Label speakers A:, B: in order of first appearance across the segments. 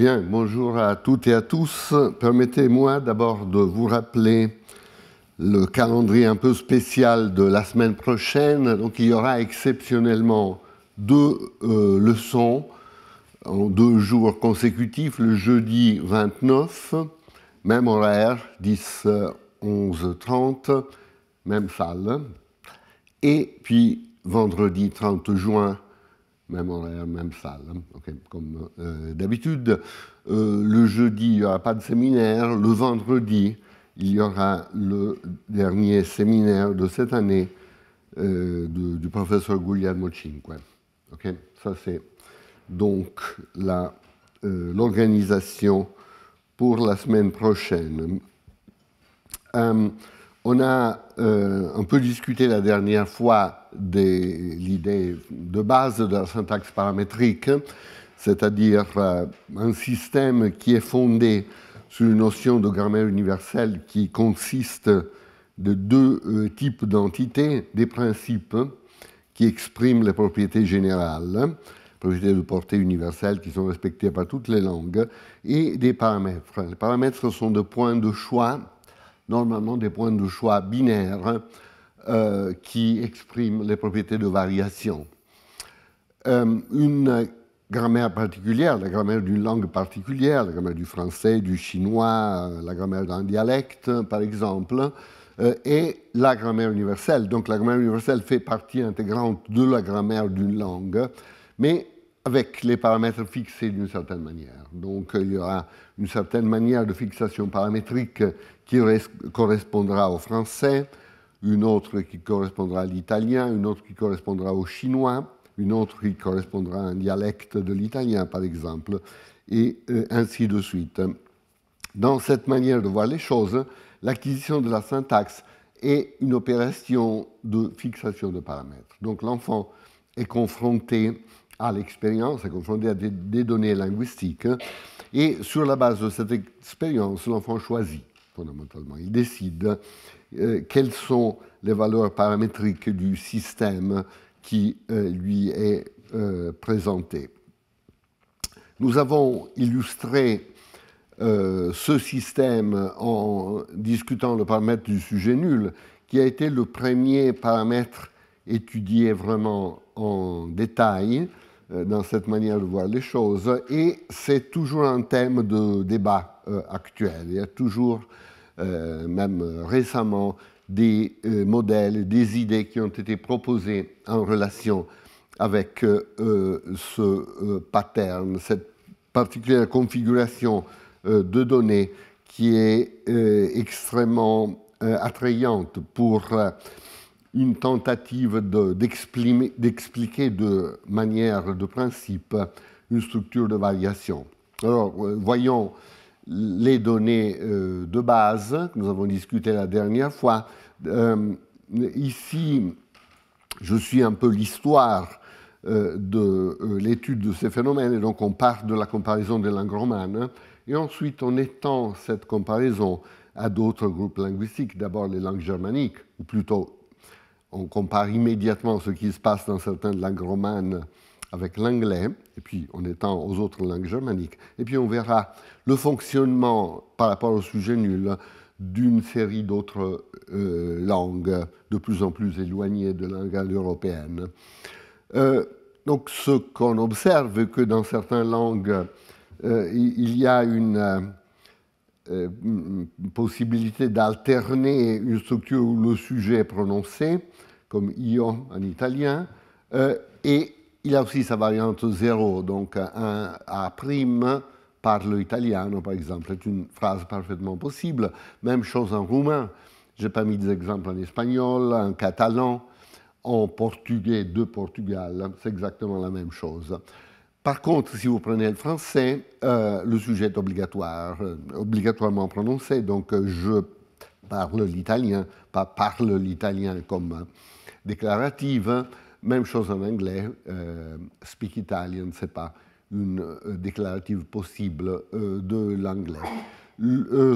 A: Bien, bonjour à toutes et à tous. Permettez-moi d'abord de vous rappeler le calendrier un peu spécial de la semaine prochaine. Donc il y aura exceptionnellement deux euh, leçons en deux jours consécutifs, le jeudi 29, même horaire, 10, 11, 30, même salle, et puis vendredi 30 juin même horaire, même salle, hein. comme euh, d'habitude. Euh, le jeudi, il n'y aura pas de séminaire. Le vendredi, il y aura le dernier séminaire de cette année euh, du professeur Guglielmo Cinque. Ça, c'est donc l'organisation pour la semaine prochaine. On a euh, un peu discuté la dernière fois de l'idée de base de la syntaxe paramétrique, c'est-à-dire euh, un système qui est fondé sur une notion de grammaire universelle qui consiste de deux euh, types d'entités, des principes qui expriment les propriétés générales, propriétés de portée universelle qui sont respectées par toutes les langues, et des paramètres. Les paramètres sont des points de choix normalement des points de choix binaires hein, euh, qui expriment les propriétés de variation. Euh, une grammaire particulière, la grammaire d'une langue particulière, la grammaire du français, du chinois, euh, la grammaire d'un dialecte, par exemple, euh, et la grammaire universelle. Donc la grammaire universelle fait partie intégrante de la grammaire d'une langue, mais avec les paramètres fixés d'une certaine manière. Donc il y aura une certaine manière de fixation paramétrique qui correspondra au français, une autre qui correspondra à l'italien, une autre qui correspondra au chinois, une autre qui correspondra à un dialecte de l'italien, par exemple, et euh, ainsi de suite. Dans cette manière de voir les choses, l'acquisition de la syntaxe est une opération de fixation de paramètres. Donc l'enfant est confronté à l'expérience, est confronté à des, données linguistiques, et sur la base de cette expérience, l'enfant choisit. Il décide euh, quelles sont les valeurs paramétriques du système qui euh, lui est euh, présenté. Nous avons illustré ce système en discutant le paramètre du sujet nul, qui a été le premier paramètre étudié vraiment en détail dans cette manière de voir les choses, et c'est toujours un thème de débat actuel. Il y a toujours euh, même euh, récemment, des euh, modèles, des idées qui ont été proposées en relation avec ce pattern, cette particulière configuration de données qui est extrêmement attrayante pour une tentative d'expliquer de manière de principe une structure de variation. Alors, voyons les données euh, de base, que nous avons discuté la dernière fois. Euh, ici, je suis un peu l'histoire euh, de l'étude de ces phénomènes, et donc on part de la comparaison des langues romanes, et ensuite on étend cette comparaison à d'autres groupes linguistiques, d'abord les langues germaniques, ou plutôt on compare immédiatement ce qui se passe dans certaines langues romanes avec l'anglais, et puis en étant aux autres langues germaniques. Et puis on verra le fonctionnement par rapport au sujet nul d'une série d'autres euh, langues de plus en plus éloignées de l'anglais langue européenne. Euh, donc ce qu'on observe, que dans certaines langues, euh, il y a une possibilité d'alterner une structure où le sujet est prononcé, comme io en italien, et il a aussi sa variante 0, donc un A prime parle italien. par exemple, est une phrase parfaitement possible. Même chose en roumain. J'ai pas mis des exemples en espagnol, en catalan, en portugais de Portugal. C'est exactement la même chose. Par contre, si vous prenez le français, euh, le sujet est obligatoire, euh, obligatoirement prononcé. Donc, euh, je parle l'italien, pas parle l'italien comme déclarative. Même chose en anglais, euh, speak Italian, c'est pas une euh, déclarative possible euh, de l'anglais.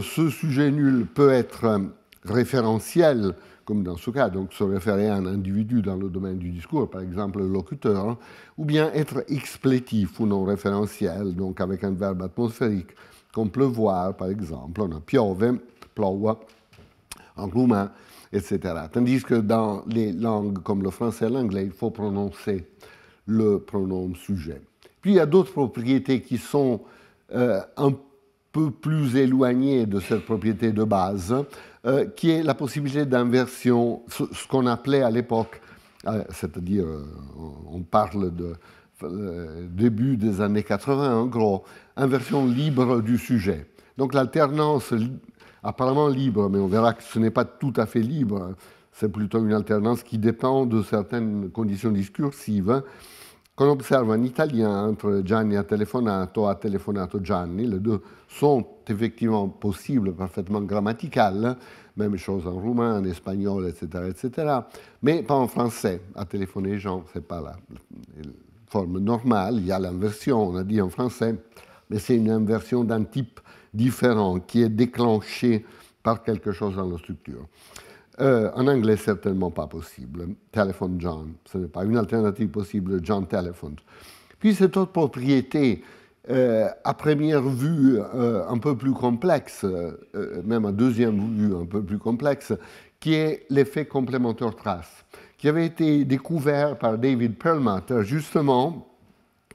A: ce sujet nul peut être référentiel, comme dans ce cas, donc se référer à un individu dans le domaine du discours, par exemple le locuteur, ou bien être explétif ou non référentiel, donc avec un verbe atmosphérique, comme pleuvoir, par exemple, on a piove, ploua, en roumain, etc. Tandis que dans les langues comme le français et l'anglais, il faut prononcer le pronom sujet. Puis il y a d'autres propriétés qui sont euh, un peu plus éloignées de cette propriété de base, euh, qui est la possibilité d'inversion, ce, qu'on appelait à l'époque, euh, c'est-à-dire on parle de début des années 80 en gros, inversion libre du sujet. Donc l'alternance apparemment libre, mais on verra que ce n'est pas tout à fait libre. C'est plutôt une alternance qui dépend de certaines conditions discursives qu'on observe en italien entre Gianni ha telefonato, a telefonato Gianni, les deux sont effectivement possibles, parfaitement grammaticales, même chose en roumain, en espagnol, etc., etc., mais pas en français. À téléphoner Jean, c'est pas la forme normale, il y a l'inversion, on a dit en français, mais c'est une inversion d'un type différent qui est déclenché par quelque chose dans la structure. Euh, en anglais, certainement pas possible. Telephone John, ce n'est pas une alternative possible, John Telephone. Puis cette autre propriété, euh, à première vue euh, un peu plus complexe, même à deuxième vue un peu plus complexe, qui est l'effet complémentaire trace, qui avait été découvert par David Perlmutter justement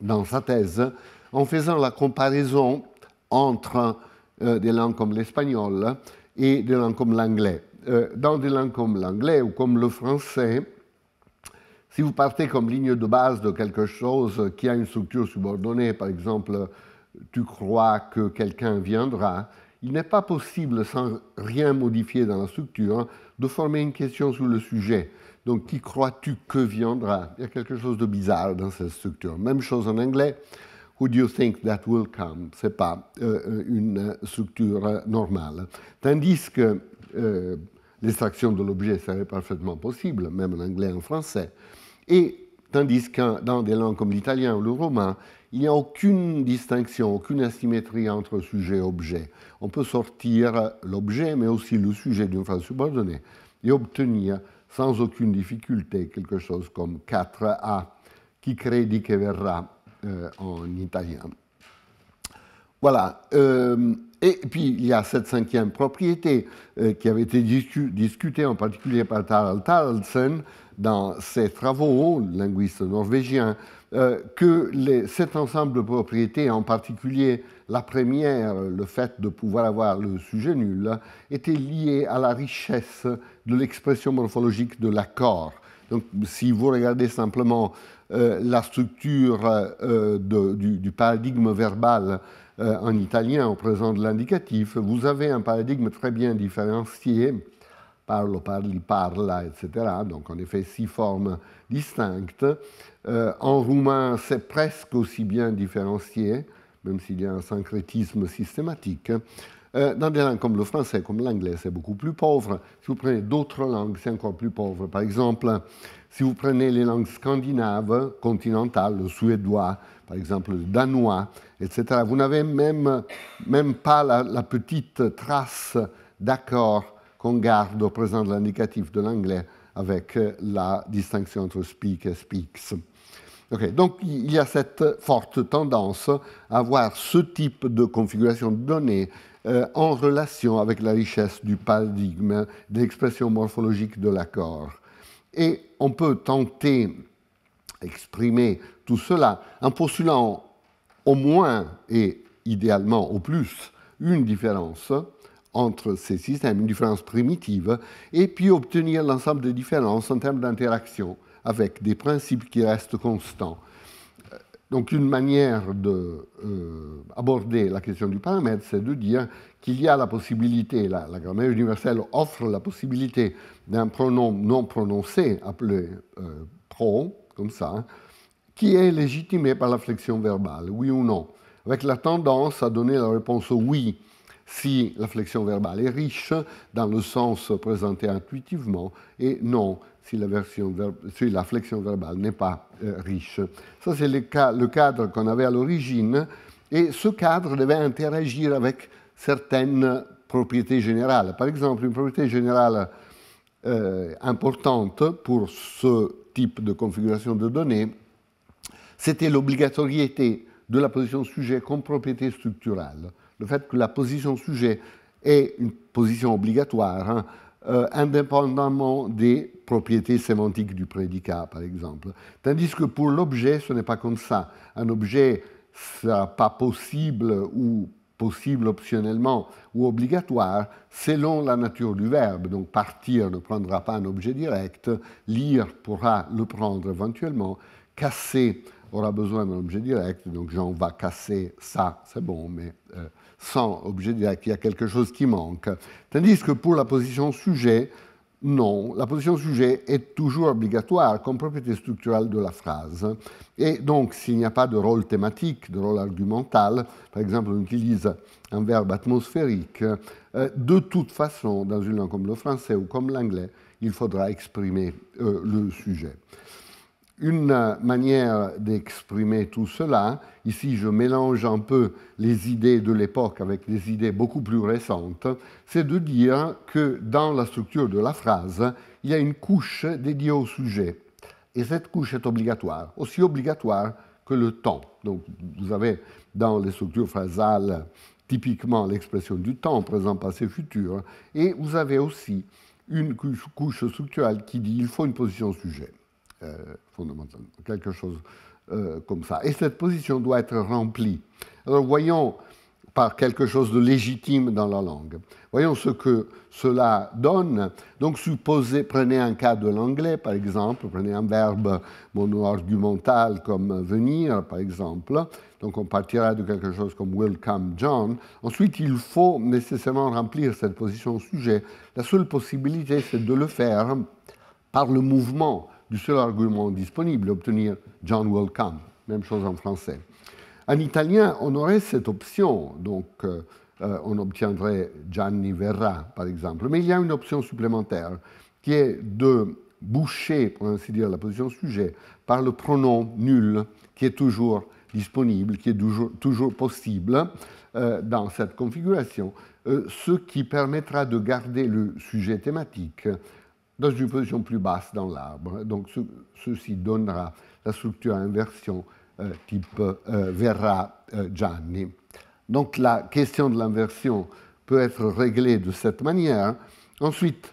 A: dans sa thèse en faisant la comparaison entre euh, des langues comme l'espagnol hein, et des langues comme l'anglais. Euh, dans des langues comme l'anglais ou comme le français, si vous partez comme ligne de base de quelque chose qui a une structure subordonnée, par exemple, tu crois que quelqu'un viendra, il n'est pas possible, sans rien modifier dans la structure, hein, de former une question sur le sujet. Donc, qui crois-tu que viendra Il y a quelque chose de bizarre dans cette structure. Même chose en anglais. Who do you think that will come n'est pas euh, euh, une euh, structure normale. Tandis que l'extraction de l'objet serait parfaitement possible, même en anglais, en français. Et tandis que dans des langues comme l'italien ou le roman, il n'y a aucune distinction, aucune asymétrie entre sujet et objet. On peut sortir l'objet, mais aussi le sujet d'une phrase subordonnée et obtenir sans aucune difficulté quelque chose comme 4A, qui crédit que verra » Euh, en italien. Voilà. Euh, et puis, il y a cette cinquième propriété euh, qui avait été discutée en particulier par Tarald Taraldsen dans ses travaux, linguiste norvégien, que les, cet ensemble de propriétés, en particulier la première, le fait de pouvoir avoir le sujet nul, était lié à la richesse de l'expression morphologique de l'accord. Donc, si vous regardez simplement euh, la structure euh, du, paradigme verbal euh, en italien au présent de l'indicatif, vous avez un paradigme très bien différencié, parlo, parli, parla, etc. Donc en effet six formes distinctes. en roumain, c'est presque aussi bien différencié, même s'il y a un syncrétisme systématique. Dans des langues comme le français, comme l'anglais, c'est beaucoup plus pauvre. Si vous prenez d'autres langues, c'est encore plus pauvre. Par exemple, si vous prenez les langues scandinaves, continentales, le suédois, par exemple le danois, etc., vous n'avez même, même pas la, petite trace d'accord qu'on garde au présent de l'indicatif de l'anglais avec euh, la distinction entre speak et speaks. donc il y a cette forte tendance à voir ce type de configuration de données euh, en relation avec la richesse du paradigme de l'expression morphologique de l'accord. Et on peut tenter d'exprimer tout cela en postulant au moins et idéalement au plus une différence entre ces systèmes, une différence primitive, et puis obtenir l'ensemble des différences en termes d'interaction avec des principes qui restent constants donc une manière d'aborder euh, la question du paramètre, c'est de dire qu'il y a la possibilité, la, grammaire universelle offre la possibilité d'un pronom non prononcé, appelé euh, pro, comme ça, qui est légitimé par la flexion verbale, oui ou non, avec la tendance à donner la réponse oui si la flexion verbale est riche dans le sens présenté intuitivement, et non si la, flexion verbale n'est pas euh, riche. Ça, c'est le, le, cadre qu'on avait à l'origine, et ce cadre devait interagir avec certaines propriétés générales. Par exemple, une propriété générale euh, importante pour ce type de configuration de données, c'était l'obligatorieté de la position sujet comme propriété structurelle. Le fait que la position sujet est une position obligatoire, hein, euh, indépendamment des propriétés sémantiques du prédicat, par exemple. Tandis que pour l'objet, ce n'est pas comme ça. Un objet, sera pas possible ou possible optionnellement ou obligatoire selon la nature du verbe. Donc partir ne prendra pas un objet direct, lire pourra le prendre éventuellement, casser aura besoin d'un objet direct, donc Jean va casser ça, c'est bon, mais euh, sans objet direct. Il y a quelque chose qui manque. Tandis que pour la position sujet, non, la position sujet est toujours obligatoire comme propriété structurelle de la phrase. Et donc, s'il n'y a pas de rôle thématique, de rôle argumental, par exemple, on utilise un verbe atmosphérique, euh, de toute façon, dans une langue comme le français ou comme l'anglais, il faudra exprimer euh, le sujet une manière d'exprimer tout cela. Ici, je mélange un peu les idées de l'époque avec des idées beaucoup plus récentes. C'est de dire que dans la structure de la phrase, il y a une couche dédiée au sujet. Et cette couche est obligatoire, aussi obligatoire que le temps. Donc, vous avez dans les structures phrasales typiquement l'expression du temps, présent, passé, futur. Et vous avez aussi une couche structurelle qui dit il faut une position sujet. Euh, fondamental, quelque chose euh, comme ça. Et cette position doit être remplie. Alors voyons par quelque chose de légitime dans la langue. Voyons ce que cela donne. Donc supposez, prenez un cas de l'anglais par exemple, prenez un verbe mono-argumental comme venir par exemple. Donc on partira de quelque chose comme welcome John. Ensuite, il faut nécessairement remplir cette position au sujet. La seule possibilité, c'est de le faire par le mouvement du seul argument disponible, obtenir John Welcome, même chose en français. En italien, on aurait cette option, donc euh, euh, on obtiendrait Gianni Verra, par exemple, mais il y a une option supplémentaire qui est de boucher, pour ainsi dire, la position sujet par le pronom nul qui est toujours disponible, qui est toujours, possible euh, dans cette configuration, ce qui permettra de garder le sujet thématique dans une position plus basse dans l'arbre. Donc ceci donnera la structure à inversion euh, type euh, Verra euh, Gianni. Donc la question de l'inversion peut être réglée de cette manière. Ensuite,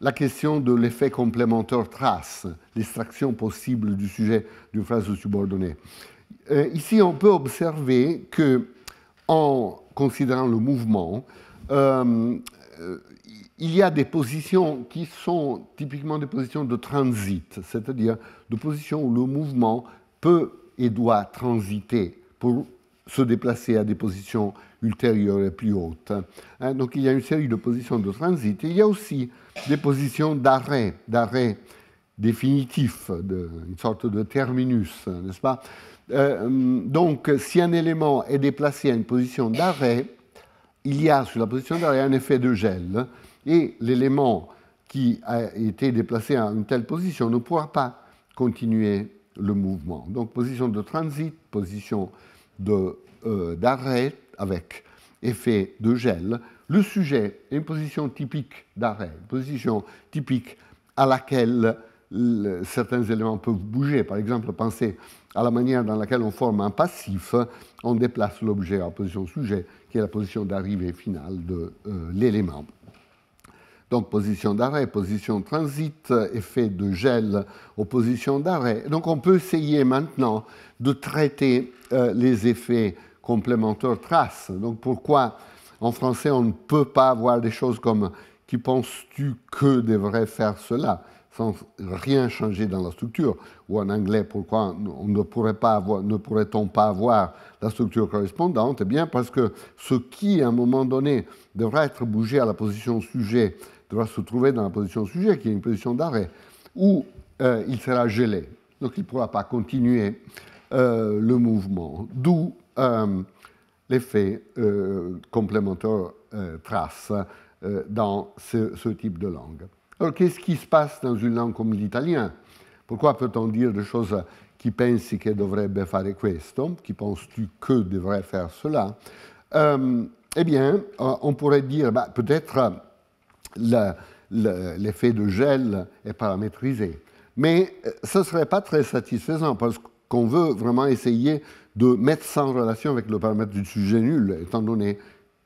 A: la question de l'effet complémentaire trace, l'extraction possible du sujet d'une phrase subordonnée. ici, on peut observer que, en considérant le mouvement, il y a des positions qui sont typiquement des positions de transit, c'est-à-dire des positions où le mouvement peut et doit transiter pour se déplacer à des positions ultérieures et plus hautes. Hein. Hein, donc il y a une série de positions de transit. il y a aussi des positions d'arrêt, d'arrêt définitif, de, une sorte de terminus, n'est-ce pas euh, Donc si un élément est déplacé à une position d'arrêt, il y a sur la position d'arrêt un effet de gel hein et l'élément qui a été déplacé à une telle position ne pourra pas continuer le mouvement. Donc position de transit, position euh, d'arrêt avec effet de gel. Le sujet est une position typique d'arrêt, position typique à laquelle certains éléments peuvent bouger. Par exemple, pensez à la manière dans laquelle on forme un passif, on déplace l'objet en position sujet, qui est la position d'arrivée finale de euh, l'élément. Donc position d'arrêt, position transit, effet de gel aux positions d'arrêt. Donc on peut essayer maintenant de traiter euh, les effets complémentaires traces. Donc pourquoi en français on ne peut pas avoir des choses comme qui penses-tu que devrait faire cela sans rien changer dans la structure Ou en anglais, pourquoi on ne pourrait pas avoir, ne pourrait-on pas avoir la structure correspondante Eh bien parce que ce qui à un moment donné devra être bougé à la position sujet doit se trouver dans la position sujet, qui est une position d'arrêt, où euh, il sera gelé. Donc il ne pourra pas continuer euh, le mouvement. D'où euh, l'effet complémentaire trace dans ce, type de langue. Alors qu'est-ce qui se passe dans une langue comme l'italien Pourquoi peut-on dire des choses qui pensent qu'elles devrait faire questo, Qui penses-tu que devrait faire cela Eh bien, on pourrait dire, bah, peut-être l'effet de gel est paramétrisé. Mais euh, ce ne serait pas très satisfaisant parce qu'on veut vraiment essayer de mettre ça en relation avec le paramètre du sujet nul, étant donné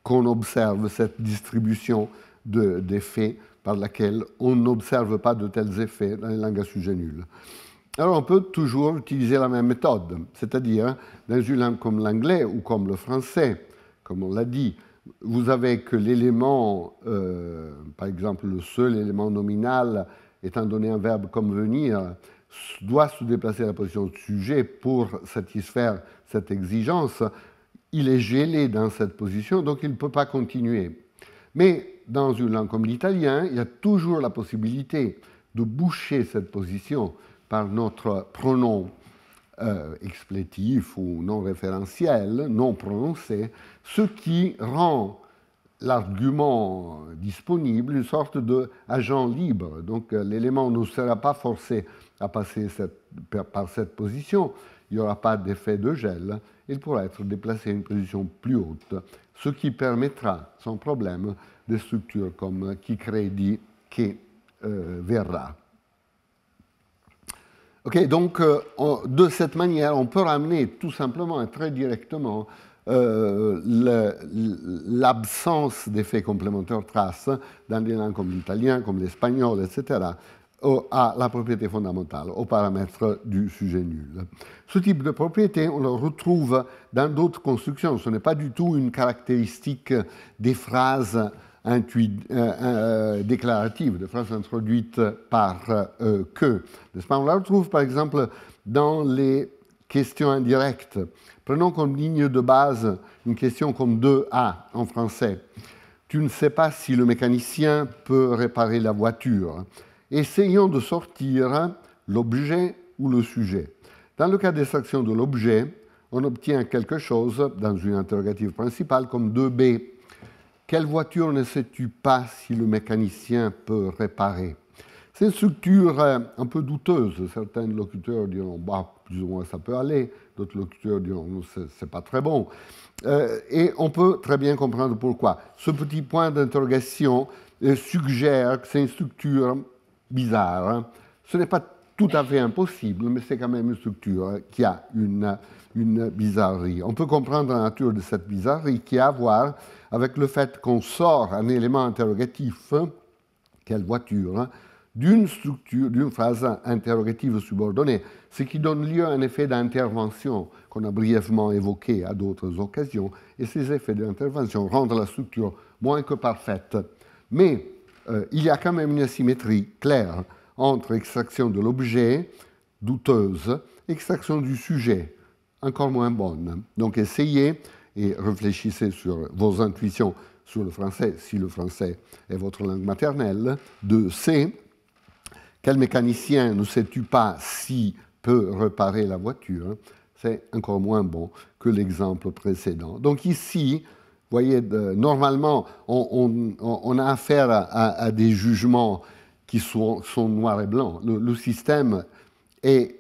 A: qu'on observe cette distribution d'effets par laquelle on n'observe pas de tels effets dans les langues à sujet nul. Alors on peut toujours utiliser la même méthode, c'est-à-dire dans une langue comme l'anglais ou comme le français, comme on l'a dit, vous avez que l'élément, euh, par exemple le seul élément nominal, étant donné un verbe comme venir, doit se déplacer à la position de sujet pour satisfaire cette exigence. Il est gelé dans cette position, donc il ne peut pas continuer. Mais dans une langue comme l'italien, il y a toujours la possibilité de boucher cette position par notre pronom euh, explétif ou non référentiel non prononcé, ce qui rend l'argument disponible une sorte d'agent libre. Donc euh, l'élément ne sera pas forcé à passer par cette position, il n'y aura pas d'effet de gel, il pourra être déplacé à une position plus haute, ce qui permettra sans problème des structures comme qui crédit, qui euh, verra donc, euh, de cette manière, on peut ramener tout simplement et très directement euh, l'absence d'effets complémentaires traces dans des langues comme l'italien, comme l'espagnol, etc., à la propriété fondamentale, au paramètre du sujet nul. Ce type de propriété, on le retrouve dans d'autres constructions. Ce n'est pas du tout une caractéristique des phrases euh, euh, déclarative, de phrase introduite par euh, que. On la retrouve par exemple dans les questions indirectes. Prenons comme ligne de base une question comme 2A en français. Tu ne sais pas si le mécanicien peut réparer la voiture. Essayons de sortir l'objet ou le sujet. Dans le cas d'extraction de l'objet, on obtient quelque chose dans une interrogative principale comme 2B quelle voiture ne sais-tu pas si le mécanicien peut réparer C'est une structure euh, un peu douteuse. Certains locuteurs diront bah, plus ou moins ça peut aller d'autres locuteurs diront c'est pas très bon. Euh, et on peut très bien comprendre pourquoi. Ce petit point d'interrogation euh, suggère que c'est une structure bizarre. Hein. Ce n'est pas tout à fait impossible, mais c'est quand même une structure hein, qui a une, une bizarrerie. On peut comprendre la nature de cette bizarrerie qui a à voir avec le fait qu'on sort un élément interrogatif, hein, quelle voiture, hein, d'une structure, d'une phrase interrogative subordonnée, ce qui donne lieu à un effet d'intervention qu'on a brièvement évoqué à d'autres occasions, et ces effets d'intervention rendent la structure moins que parfaite. Mais euh, il y a quand même une asymétrie claire entre extraction de l'objet, douteuse, extraction du sujet, encore moins bonne. Donc essayez et réfléchissez sur vos intuitions sur le français, si le français est votre langue maternelle. de C, quel mécanicien ne sais-tu pas si peut réparer la voiture C'est encore moins bon que l'exemple précédent. Donc ici, vous voyez, euh, normalement, on, a affaire à, des jugements qui sont, noirs et blancs. le système est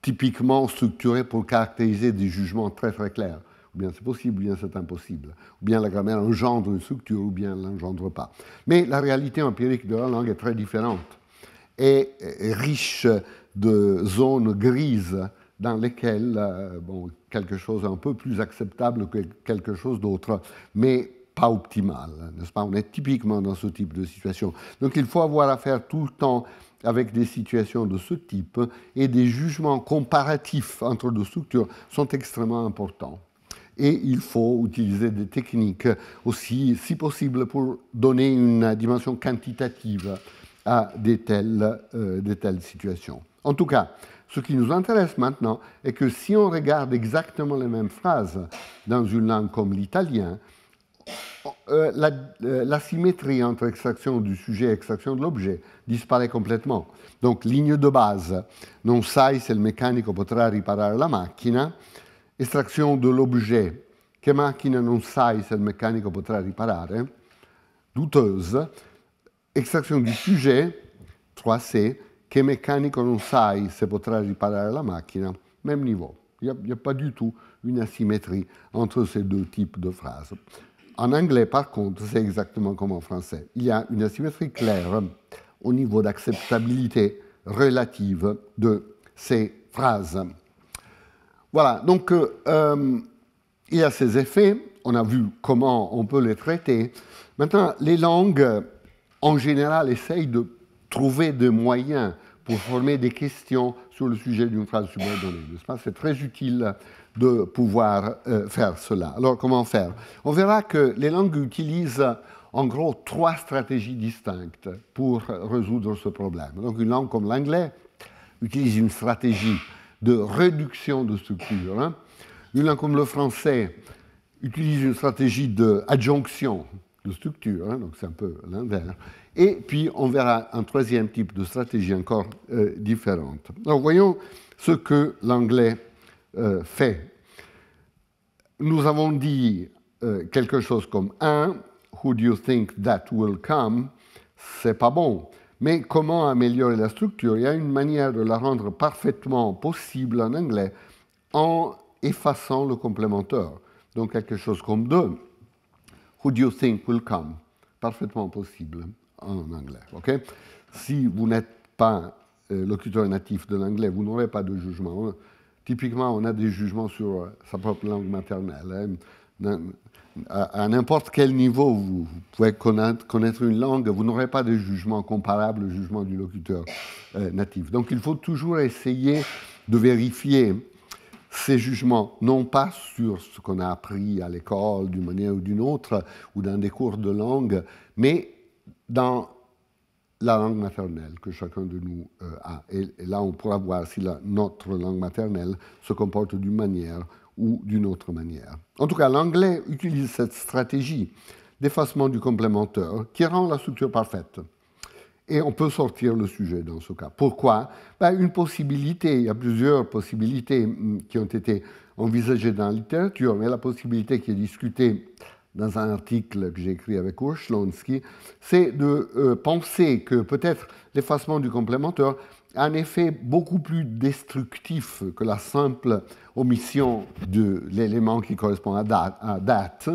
A: typiquement structuré pour caractériser des jugements très très clairs ou bien c'est possible, ou bien c'est impossible, ou bien la grammaire engendre une structure, ou bien elle l'engendre pas. Mais la réalité empirique de la langue est très différente et riche de zones grises dans lesquelles euh, bon, quelque chose est un peu plus acceptable que quelque chose d'autre, mais pas optimal, n'est-ce pas On est typiquement dans ce type de situation. Donc il faut avoir affaire tout le temps avec des situations de ce type et des jugements comparatifs entre deux structures sont extrêmement importants et il faut utiliser des techniques aussi, si possible, pour donner une dimension quantitative à de euh, telles, situations. En tout cas, ce qui nous intéresse maintenant est que si on regarde exactement les mêmes phrases dans une langue comme l'italien, euh, euh, la, symétrie entre extraction du sujet et extraction de l'objet disparaît complètement. Donc, ligne de base, non sai se il meccanico potrà riparare la macchina, Extraction de l'objet, « Que machine, non sai se le meccanico potrà riparare, douteuse, Extraction du sujet, 3C, Que mécanicien, non sai se potrà riparare la machine. même niveau. Il n'y a, pas du tout une asymétrie entre ces deux types de phrases. En anglais, par contre, c'est exactement comme en français. Il y a une asymétrie claire au niveau d'acceptabilité relative de ces phrases. Voilà, donc euh, euh, il y a ces effets, on a vu comment on peut les traiter. Maintenant, les langues, en général, essayent de trouver des moyens pour former des questions sur le sujet d'une phrase subordonnée, nest C'est très utile de pouvoir euh, faire cela. Alors, comment faire On verra que les langues utilisent en gros trois stratégies distinctes pour résoudre ce problème. Donc, une langue comme l'anglais utilise une stratégie de réduction de structure. Hein. langue comme le français, utilise une stratégie d'adjonction de, de structure, hein, donc c'est un peu l'inverse. Et puis on verra un troisième type de stratégie encore euh, différente. Alors voyons ce que l'anglais euh, fait. Nous avons dit euh, quelque chose comme un Who do you think that will come C'est pas bon. Mais comment améliorer la structure Il y a une manière de la rendre parfaitement possible en anglais en effaçant le complémentaire. Donc quelque chose comme de. Who do you think will come Parfaitement possible en anglais. si vous n'êtes pas euh, locuteur natif de l'anglais, vous n'aurez pas de jugement. Typiquement, on a des jugements sur euh, sa propre langue maternelle. Hein à, n'importe quel niveau, vous pouvez connaître, une langue, vous n'aurez pas de jugement comparable au jugement du locuteur euh, natif. Donc il faut toujours essayer de vérifier ces jugements, non pas sur ce qu'on a appris à l'école d'une manière ou d'une autre, ou dans des cours de langue, mais dans la langue maternelle que chacun de nous euh, a. Et, là, on pourra voir si notre langue maternelle se comporte d'une manière ou d'une autre manière. En tout cas, l'anglais utilise cette stratégie d'effacement du complémentaire qui rend la structure parfaite. Et on peut sortir le sujet dans ce cas. Pourquoi ben, Une possibilité, il y a plusieurs possibilités hum, qui ont été envisagées dans la littérature, mais la possibilité qui est discutée dans un article que j'ai écrit avec Urschlonsky, c'est de euh, penser que peut-être l'effacement du complémentaire un effet beaucoup plus destructif que la simple omission de l'élément qui correspond à date,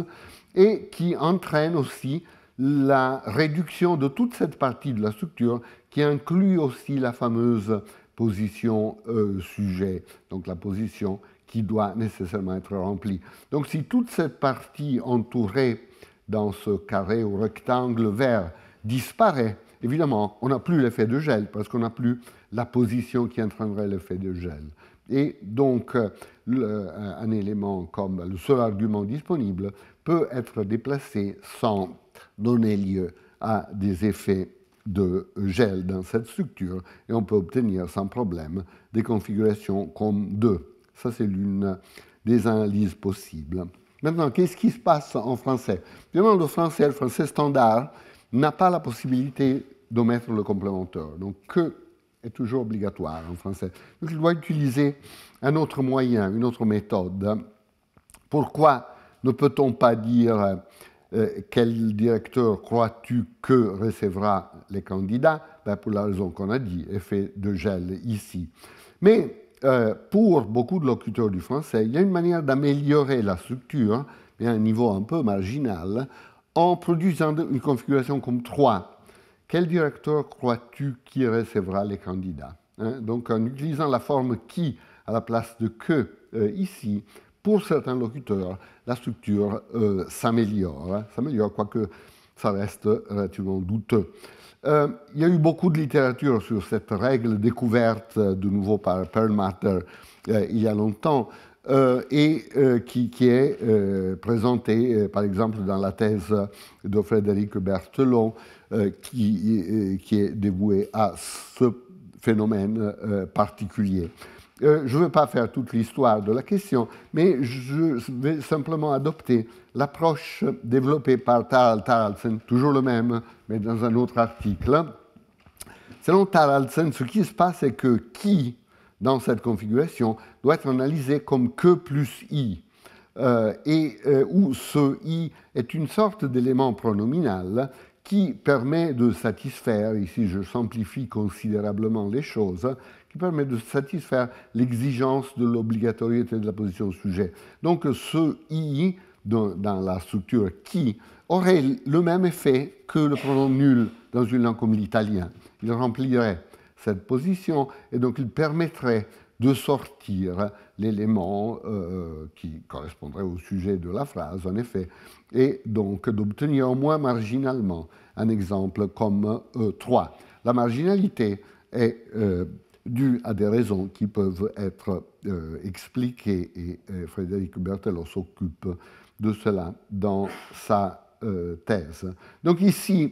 A: et qui entraîne aussi la réduction de toute cette partie de la structure qui inclut aussi la fameuse position euh, sujet, donc la position qui doit nécessairement être remplie. Donc si toute cette partie entourée dans ce carré ou rectangle vert disparaît, évidemment, on n'a plus l'effet de gel parce qu'on n'a plus la position qui entraînerait l'effet de gel. Et donc, euh, un élément comme le seul argument disponible peut être déplacé sans donner lieu à des effets de gel dans cette structure et on peut obtenir sans problème des configurations comme deux. Ça, c'est l'une des analyses possibles. Maintenant, qu'est-ce qui se passe en français Évidemment, le français, le français standard, n'a pas la possibilité d'omettre le complémentaire. Donc que est toujours obligatoire en français. Donc il doit utiliser un autre moyen, une autre méthode. Pourquoi ne peut-on pas dire euh, quel directeur crois-tu que recevra les candidats ben, Pour la raison qu'on a dit, effet de gel ici. Mais euh, pour beaucoup de locuteurs du français, il y a une manière d'améliorer la structure, hein, mais à un niveau un peu marginal, en produisant une configuration comme 3, quel directeur crois-tu qui recevra les candidats hein? Donc en utilisant la forme qui à la place de que euh, ici, pour certains locuteurs, la structure euh, s'améliore, hein? s'améliore quoique ça reste relativement douteux. Euh, il y a eu beaucoup de littérature sur cette règle découverte de nouveau par Perlmutter il y a longtemps. Euh, et euh, qui, est euh, présenté, par exemple, dans la thèse de Frédéric Berthelon, qui, qui, est dévouée à ce phénomène particulier. je ne veux pas faire toute l'histoire de la question, mais je vais simplement adopter l'approche développée par Taral toujours le même, mais dans un autre article. Selon Taraltsen, ce qui se passe, c'est que qui, dans cette configuration, doit être analysé comme que plus i, euh, et euh, où ce i est une sorte d'élément pronominal qui permet de satisfaire, ici je simplifie considérablement les choses, qui permet de satisfaire l'exigence de l'obligatorieté de la position sujet. Donc ce i dans la structure qui aurait le même effet que le pronom nul dans une langue comme l'italien. Il remplirait cette position et donc il permettrait de sortir l'élément euh, qui correspondrait au sujet de la phrase, en effet, et donc d'obtenir au moins marginalement un exemple comme e euh, 3. La marginalité est euh, due à des raisons qui peuvent être expliquées, et, Frédéric Berthelot s'occupe de cela dans sa thèse. Donc ici,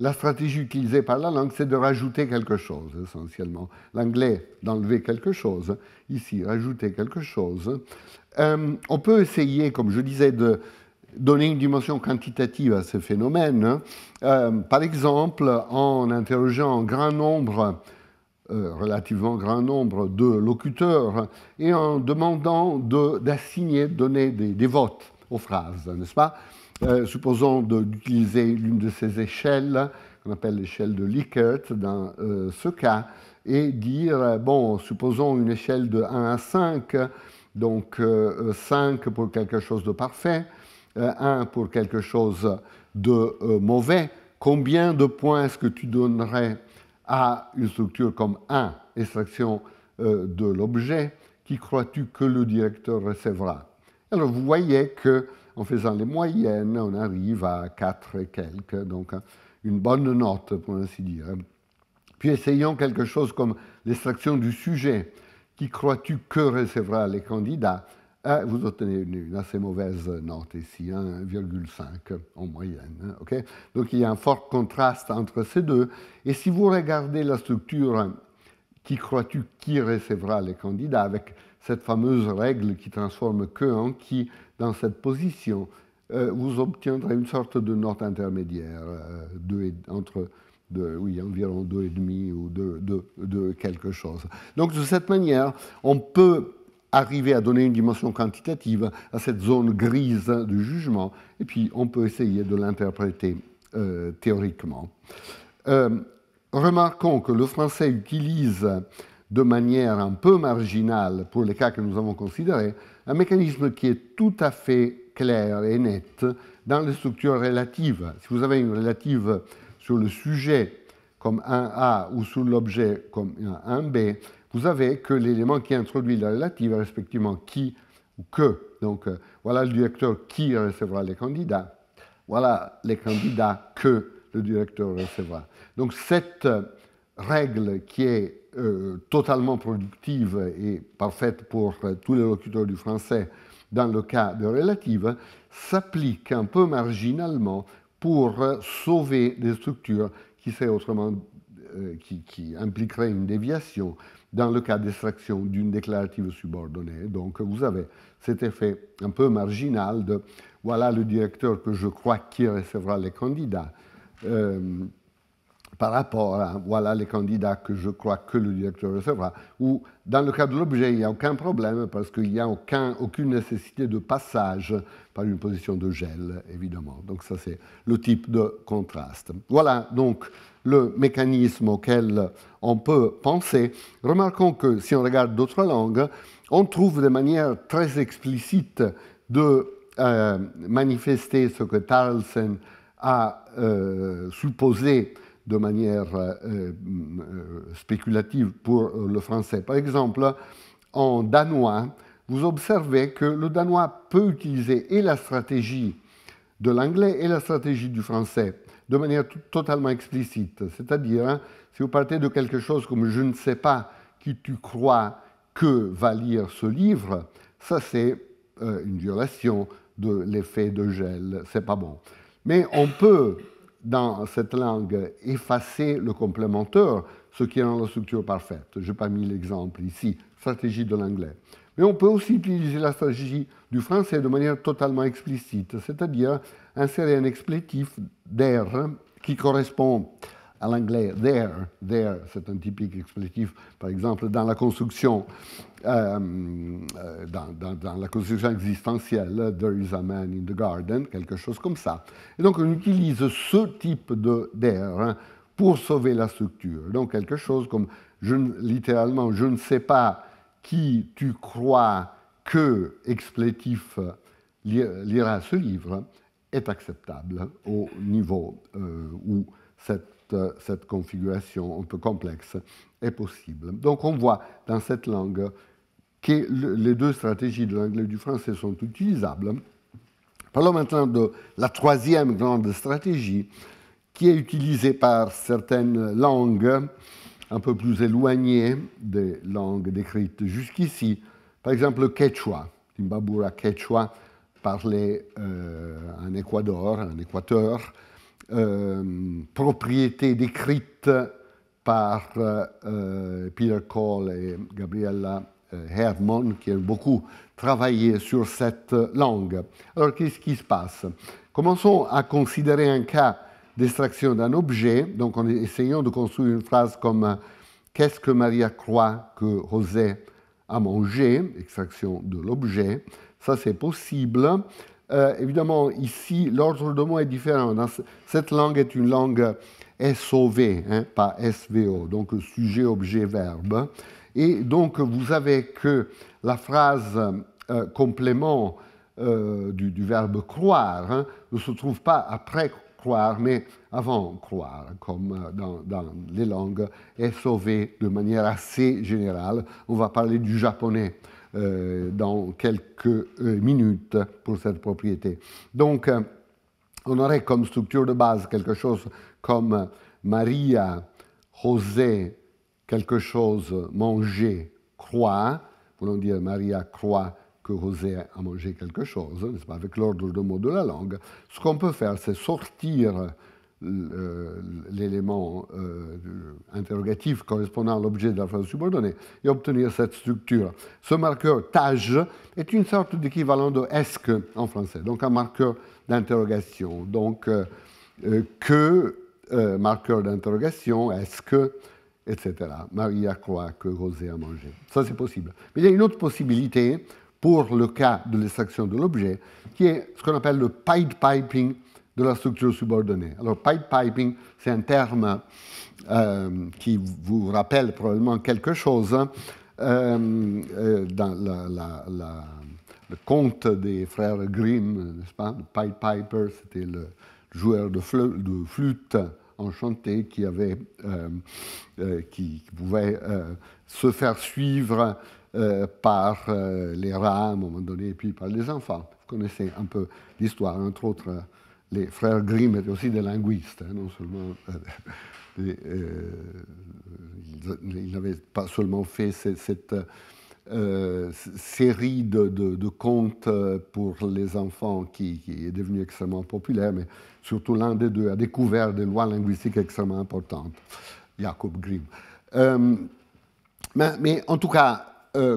A: la stratégie utilisée par la langue, c'est de rajouter quelque chose, essentiellement. L'anglais, d'enlever quelque chose, ici, rajouter quelque chose. Euh, on peut essayer, comme je disais, de donner une dimension quantitative à ce phénomène. Euh, par exemple, en interrogeant un grand nombre, euh, relativement grand nombre de locuteurs et en demandant d'assigner, de, donner des votes aux phrases, n'est-ce pas euh, supposons d'utiliser l'une de ces échelles, qu'on appelle l'échelle de Likert dans euh, ce cas, et dire, euh, bon, supposons une échelle de 1 à 5, donc 5 pour quelque chose de parfait, 1 pour quelque chose de mauvais, combien de points est-ce que tu donnerais à une structure comme 1, extraction de l'objet, qui crois-tu que le directeur recevra Alors vous voyez que en faisant les moyennes, on arrive à 4 et quelques, donc hein, une bonne note, pour ainsi dire. Puis essayons quelque chose comme l'extraction du sujet. Qui crois-tu que recevra les candidats hein, Vous obtenez une, assez mauvaise note ici, 1,5 hein, en moyenne. Ok Donc il y a un fort contraste entre ces deux. Et si vous regardez la structure qui crois-tu qui recevra les candidats avec cette fameuse règle qui transforme que en qui, dans cette position, euh, vous obtiendrez une sorte de note intermédiaire, euh, entre oui, environ 2,5 ou 2 quelque chose. Donc de cette manière, on peut arriver à donner une dimension quantitative à cette zone grise du jugement, et puis on peut essayer de l'interpréter euh, théoriquement. remarquons que le français utilise de manière un peu marginale pour les cas que nous avons considérés, un mécanisme qui est tout à fait clair et net dans les structures relatives. Si vous avez une relative sur le sujet comme 1A ou sur l'objet comme 1B, vous avez que l'élément qui introduit la relative respectivement qui ou que. Donc euh, voilà le directeur qui recevra les candidats, voilà les candidats que le directeur recevra. Donc cette euh, règle qui est euh, totalement productive et parfaite pour euh, tous les locuteurs du français dans le cas de relative, s'applique un peu marginalement pour euh, sauver des structures qui, autrement, qui, qui impliqueraient une déviation dans le cas d'extraction d'une déclarative subordonnée. Donc vous avez cet effet un peu marginal de voilà le directeur que je crois qui recevra les candidats par rapport à voilà les candidats que je crois que le directeur recevra, ou dans le cas de l'objet, il n'y a aucun problème parce qu'il n'y a aucune nécessité de passage par une position de gel, évidemment. Donc ça, c'est le type de contraste. Voilà donc le mécanisme auquel on peut penser. Remarquons que si on regarde d'autres langues, on trouve des manières très explicites de euh, manifester ce que Tarlsen a euh, supposé de manière euh, euh, spéculative pour le français. Par exemple, en danois, vous observez que le danois peut utiliser et la stratégie de l'anglais et la stratégie du français de manière totalement explicite. C'est-à-dire, hein, si vous partez de quelque chose comme je ne sais pas qui tu crois que va lire ce livre, ça c'est euh, une violation de l'effet de gel, c'est pas bon. Mais on peut dans cette langue effacer le complémentaire, ce qui rend la structure parfaite. Je n'ai pas mis l'exemple ici, stratégie de l'anglais. Mais on peut aussi utiliser la stratégie du français de manière totalement explicite, c'est-à-dire insérer un explétif d'air qui correspond à l'anglais there, there, c'est un typique explétif, par exemple, dans la construction, euh, euh, dans, la construction existentielle, there is a man in the garden, quelque chose comme ça. Et donc on utilise ce type de there hein, pour sauver la structure. Donc quelque chose comme, je, littéralement, je ne sais pas qui tu crois que explétif lira ce livre est acceptable au niveau euh, où cette cette configuration un peu complexe est possible. Donc on voit dans cette langue que les deux stratégies de l'anglais et du français sont utilisables. Parlons maintenant de la troisième grande stratégie qui est utilisée par certaines langues un peu plus éloignées des langues décrites jusqu'ici. Par exemple, le quechua, Timbabura quechua, parlé euh, en Équateur, en Équateur, euh, propriété décrite par euh, Peter Cole et Gabriella euh, Hermann, qui ont beaucoup travaillé sur cette langue. Alors, qu'est-ce qui se passe Commençons à considérer un cas d'extraction d'un objet, donc en essayant de construire une phrase comme Qu'est-ce que Maria croit que José a mangé Extraction de l'objet. Ça, c'est possible. Euh, évidemment, ici, l'ordre de mots est différent. Cette langue est une langue SOV, hein, pas SVO, donc sujet, objet, verbe. Et donc, vous avez que la phrase euh, complément euh, du, verbe croire hein, ne se trouve pas après croire, mais avant croire, comme dans, dans, les langues SOV de manière assez générale. On va parler du japonais euh, dans quelques euh, minutes pour cette propriété. Donc, euh, on aurait comme structure de base quelque chose comme Maria, José, quelque chose, manger, croix, voulons dire Maria croit que José a mangé quelque chose, pas, avec l'ordre de mots de la langue. Ce qu'on peut faire, c'est sortir l'élément euh, interrogatif correspondant à l'objet de la phrase subordonnée et obtenir cette structure. Ce marqueur tage est une sorte d'équivalent de est-ce que en français, donc un marqueur d'interrogation. Donc, euh, euh, que, marqueur d'interrogation, est-ce que, etc. Maria croit que José a mangé. Ça, c'est possible. Mais il y a une autre possibilité pour le cas de l'extraction de l'objet, qui est ce qu'on appelle le pipe piping de la structure subordonnée. Alors, pipe piping, c'est un terme euh, qui vous rappelle probablement quelque chose. Hein. Euh, euh, dans le conte des frères Grimm, n'est-ce pas pipe Piper, c'était le joueur de, flûte, de enchanté qui, avait, qui pouvait se faire suivre par les rats à un moment donné et puis par les enfants. Vous connaissez un peu l'histoire, entre autres les frères Grimm étaient aussi des linguistes, hein, non seulement. euh, euh ils n'avaient pas seulement fait cette, euh, série de, de, contes pour les enfants qui, est devenue extrêmement populaire, mais surtout l'un des deux a découvert des lois linguistiques extrêmement importantes, Jacob Grimm. Euh, mais, en tout cas,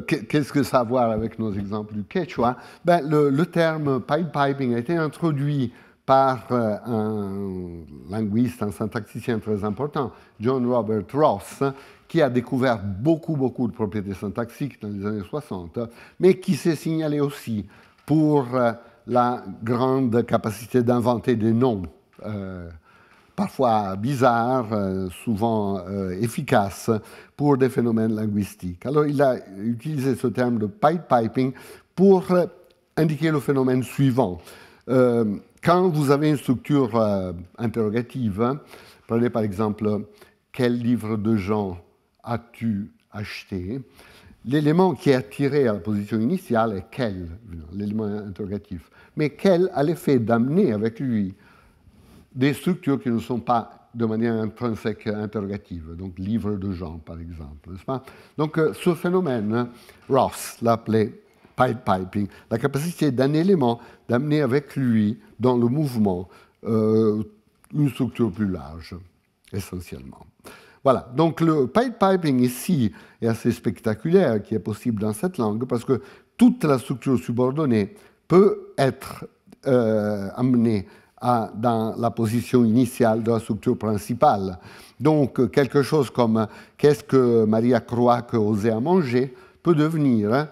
A: qu'est-ce que ça a à voir avec nos exemples du quechua ben, le, le, terme pipe piping a été introduit par euh, un linguiste, un syntaxicien très important, John Robert Ross, qui a découvert beaucoup, beaucoup de propriétés syntaxiques dans les années 60, mais qui s'est signalé aussi pour euh, la grande capacité d'inventer des noms, euh, parfois bizarres, souvent efficaces, pour des phénomènes linguistiques. Alors il a utilisé ce terme de pipe piping pour indiquer le phénomène suivant quand vous avez une structure euh, interrogative, hein, prenez par exemple euh, quel livre de Jean as-tu acheté L'élément qui est attiré à la position initiale est quel, l'élément interrogatif. Mais quel a l'effet d'amener avec lui des structures qui ne sont pas de manière intrinsèque interrogative, donc livre de Jean par exemple, n'est-ce pas Donc euh, ce phénomène, hein, Ross l'appelait pipe piping, la capacité d'un élément d'amener avec lui dans le mouvement euh, une structure plus large, essentiellement. Voilà, donc le pipe piping ici est assez spectaculaire qui est possible dans cette langue parce que toute la structure subordonnée peut être euh, amenée à, dans la position initiale de la structure principale. Donc quelque chose comme qu'est-ce que Maria croit que osait à manger peut devenir hein,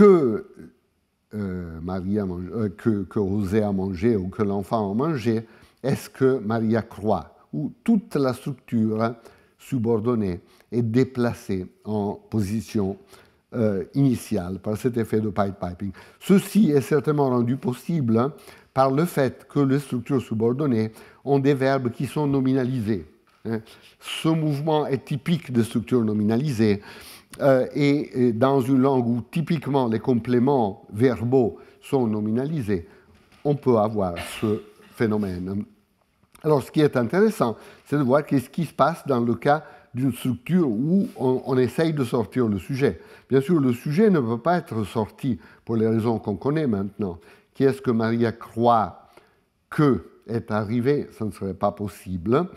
A: que, euh, Maria euh, que, que, José a mangé ou que l'enfant a mangé, est-ce que Maria croit Ou toute la structure subordonnée est déplacée en position euh, initiale par cet effet de pipe piping. Ceci est certainement rendu possible hein, par le fait que les structures subordonnées ont des verbes qui sont nominalisés. Hein. Ce mouvement est typique des structures nominalisées euh, et, euh, dans une langue où typiquement les compléments verbaux sont nominalisés, on peut avoir ce phénomène. Alors ce qui est intéressant, c'est de voir qu'est-ce qui se passe dans le cas d'une structure où on, essaye de sortir le sujet. Bien sûr, le sujet ne peut pas être sorti pour les raisons qu'on connaît maintenant. quest ce que Maria croit que est arrivé Ça ne serait pas possible.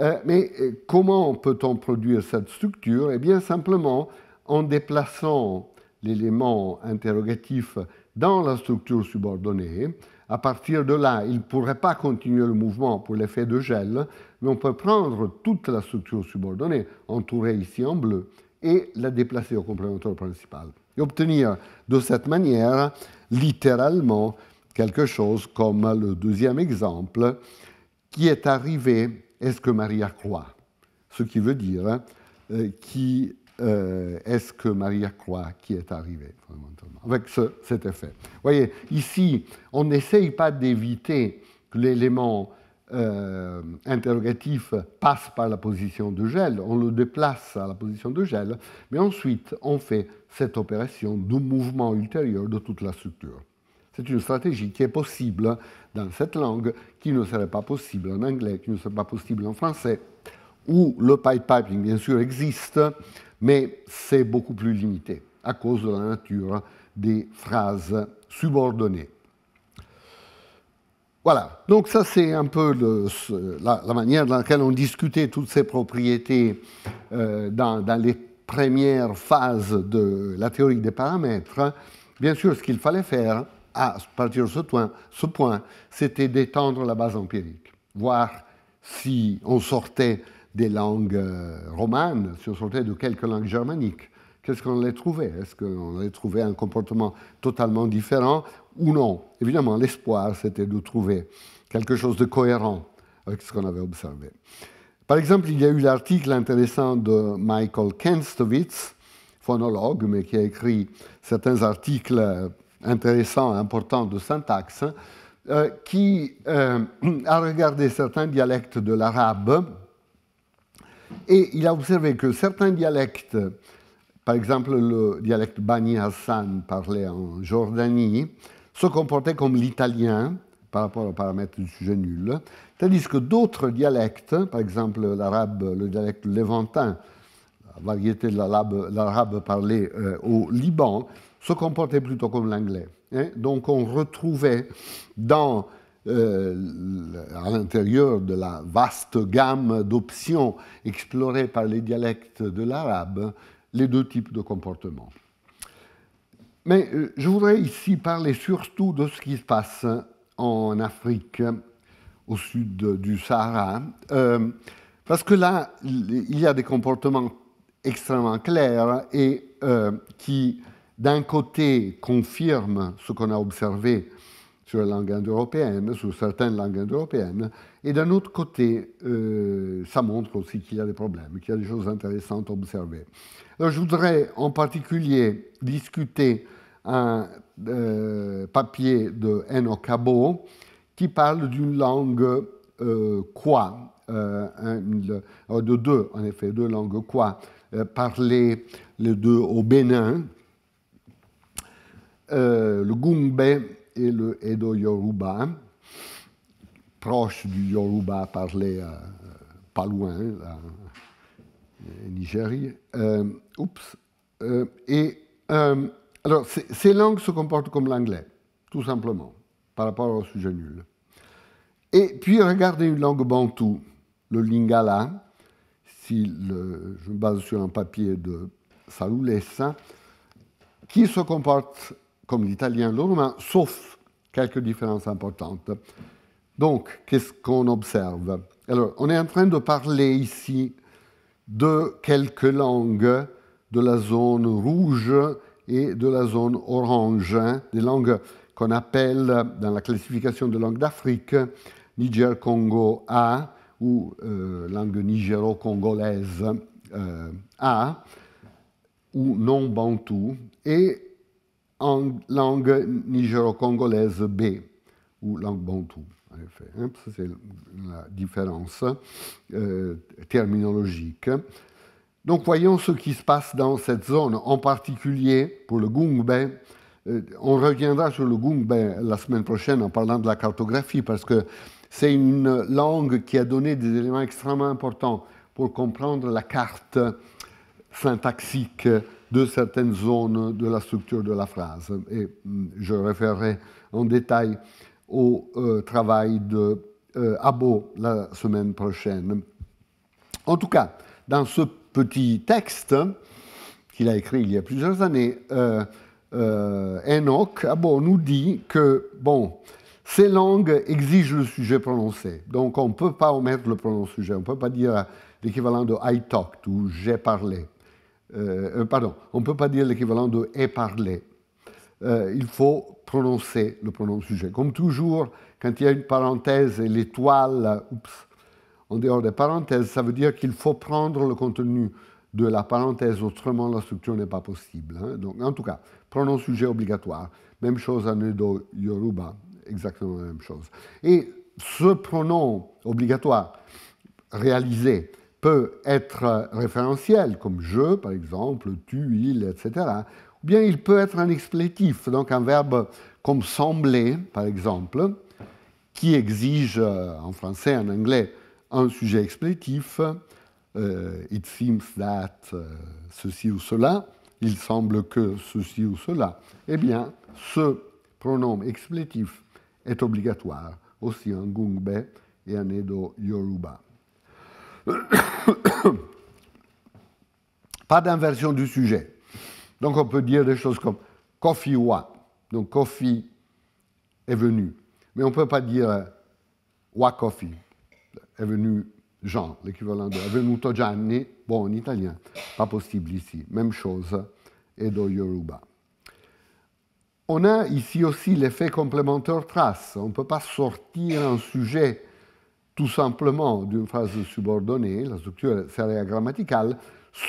A: Euh, mais euh, comment peut-on produire cette structure Eh bien, simplement en déplaçant l'élément interrogatif dans la structure subordonnée. À partir de là, il ne pourrait pas continuer le mouvement pour l'effet de gel, mais on peut prendre toute la structure subordonnée, entourée ici en bleu, et la déplacer au complémentaire principal. Et obtenir de cette manière, littéralement, quelque chose comme le deuxième exemple, qui est arrivé est-ce que Maria croit Ce qui veut dire hein, euh, euh, est-ce que Maria croit qui est arrivé, fondamentalement, avec cet effet. Vous voyez, ici, on n'essaye pas d'éviter que l'élément euh, interrogatif passe par la position de gel, on le déplace à la position de gel, mais ensuite on fait cette opération de mouvement ultérieur de toute la structure. C'est une stratégie qui est possible hein, dans cette langue, qui ne serait pas possible en anglais, qui ne serait pas possible en français, où le pipe piping, bien sûr, existe, mais c'est beaucoup plus limité à cause de la nature hein, des phrases subordonnées. Voilà, donc ça c'est un peu la, manière dans laquelle on discutait toutes ces propriétés euh, dans, les premières phases de la théorie des paramètres. Hein. Bien sûr, ce qu'il fallait faire, à ah, partir de ce point, ce point c'était d'étendre la base empirique, voir si on sortait des langues euh, romanes, si on sortait de quelques langues germaniques. Qu'est-ce qu'on allait trouver Est-ce qu'on allait trouver un comportement totalement différent ou non Évidemment, l'espoir, c'était de trouver quelque chose de cohérent avec ce qu'on avait observé. Par exemple, il y a eu l'article intéressant de Michael Kenstowitz, phonologue, mais qui a écrit certains articles euh, intéressant, important de syntaxe, hein, euh, qui euh, a regardé certains dialectes de l'arabe et il a observé que certains dialectes, par exemple le dialecte Bani Hassan parlé en Jordanie, se comportaient comme l'italien par rapport au paramètre du sujet nul, tandis que d'autres dialectes, par exemple l'arabe, le dialecte levantin, la variété de l'arabe parlé euh, au Liban, se comportait plutôt comme l'anglais. Hein. Donc on retrouvait dans, euh, à l'intérieur de la vaste gamme d'options explorées par les dialectes de l'arabe, les deux types de comportements. Mais euh, je voudrais ici parler surtout de ce qui se passe en Afrique, au sud du Sahara, euh, parce que là, il y a des comportements extrêmement clairs et qui d'un côté, confirme ce qu'on a observé sur la langue européenne sur certaines langues européennes et d'un autre côté, euh, ça montre aussi qu'il y a des problèmes, qu'il y a des choses intéressantes à observer. Alors, je voudrais en particulier discuter un euh, papier de Eno Cabot qui parle d'une langue euh, quoi, de deux en effet, deux langues quoi, parlées les deux au Bénin, euh, le Gumbe et le Edo Yoruba, hein. proche du Yoruba parlé euh, pas loin, en euh, Nigeria. oups. et alors, ces langues se comportent comme l'anglais, tout simplement, par rapport au sujet nul. Et puis, regardez une langue bantoue, le lingala, si je me base sur un papier de Salou hein, qui se comporte comme l'italien et le roumain, sauf quelques différences importantes. Donc, qu'est-ce qu'on observe Alors, on est en train de parler ici de quelques langues de la zone rouge et de la zone orange, hein. des langues qu'on appelle dans la classification des langues d'Afrique Niger-Congo A ou euh, langue nigéro-congolaise euh, A ou non-bantou. Et en langue nigéro-congolaise B, ou langue bantou, en effet. Hein, c'est la différence euh, terminologique. Donc voyons ce qui se passe dans cette zone, en particulier pour le Gungbe. Euh, on reviendra sur le Gungbe la semaine prochaine en parlant de la cartographie, parce que c'est une langue qui a donné des éléments extrêmement importants pour comprendre la carte syntaxique de certaines zones de la structure de la phrase. Et hum, je référerai en détail au euh, travail de euh, Abo la semaine prochaine. En tout cas, dans ce petit texte qu'il a écrit il y a plusieurs années, euh, euh Enoch Abo nous dit que, bon, ces langues exigent le sujet prononcé. Donc on ne peut pas omettre le pronom sujet, on ne peut pas dire l'équivalent de I talked ou j'ai parlé. Euh, euh, pardon, on ne peut pas dire l'équivalent de et parler ». Euh, il faut prononcer le pronom sujet. Comme toujours, quand il y a une parenthèse et l'étoile en dehors des parenthèses, ça veut dire qu'il faut prendre le contenu de la parenthèse, autrement la structure n'est pas possible. Hein. Donc, en tout cas, pronom sujet obligatoire. Même chose en Edo-Yoruba, exactement la même chose. Et ce pronom obligatoire réalisé peut être référentiel, comme je, par exemple, tu, il, etc. Ou bien il peut être un explétif, donc un verbe comme sembler, par exemple, qui exige en français, en anglais, un sujet explétif. Euh, it seems that euh, ceci ou cela, il semble que ceci ou cela. Eh bien, ce pronom explétif est obligatoire aussi en Gungbe et en Edo Yoruba. Pas d'inversion du sujet. Donc on peut dire des choses comme Kofi wa. Donc Kofi est venu. Mais on ne peut pas dire euh, wa Kofi. Est venu Jean, l'équivalent de venuto Gianni. Bon, en italien, pas possible ici. Même chose et Yoruba. On a ici aussi l'effet complémentaire trace. On ne peut pas sortir un sujet tout simplement d'une phrase subordonnée, la structure serait grammaticale,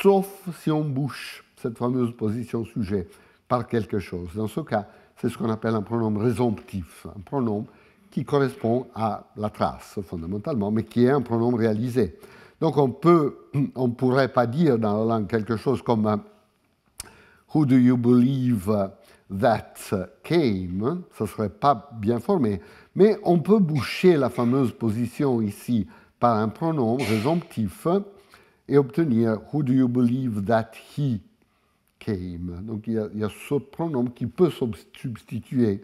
A: sauf si on bouche cette fameuse position sujet par quelque chose. Dans ce cas, c'est ce qu'on appelle un pronom résomptif, un pronom qui correspond à la trace fondamentalement, mais qui est un pronom réalisé. Donc on peut, on pourrait pas dire dans la langue quelque chose comme Who do you believe that came Ce serait pas bien formé. Mais on peut boucher la fameuse position ici par un pronom résomptif et obtenir Who do you believe that he came Donc il y a, ce pronom qui peut substituer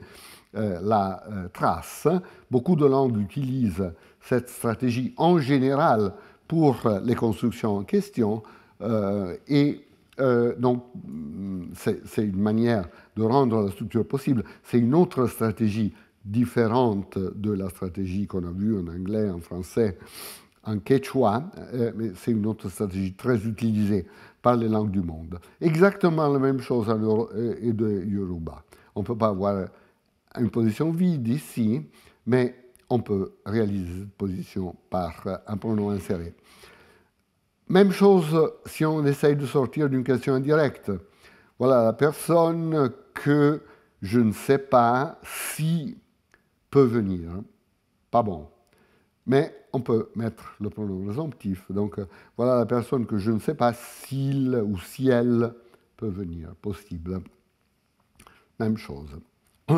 A: euh, la euh, trace. Beaucoup de langues utilisent cette stratégie en général pour les constructions en question. Euh, et donc, c'est une manière de rendre la structure possible. C'est une autre stratégie différente de la stratégie qu'on a vue en anglais, en français, en quechua, euh, c'est une autre stratégie très utilisée par les langues du monde. Exactement la même chose en euh, et de Yoruba. On ne peut pas avoir une position vide ici, mais on peut réaliser cette position par euh, un pronom inséré. Même chose si on essaye de sortir d'une question indirecte. Voilà la personne que je ne sais pas si peut venir. Hein. Pas bon. Mais on peut mettre le pronom résomptif. Donc euh, voilà la personne que je ne sais pas s'il ou si elle peut venir, possible. Même chose.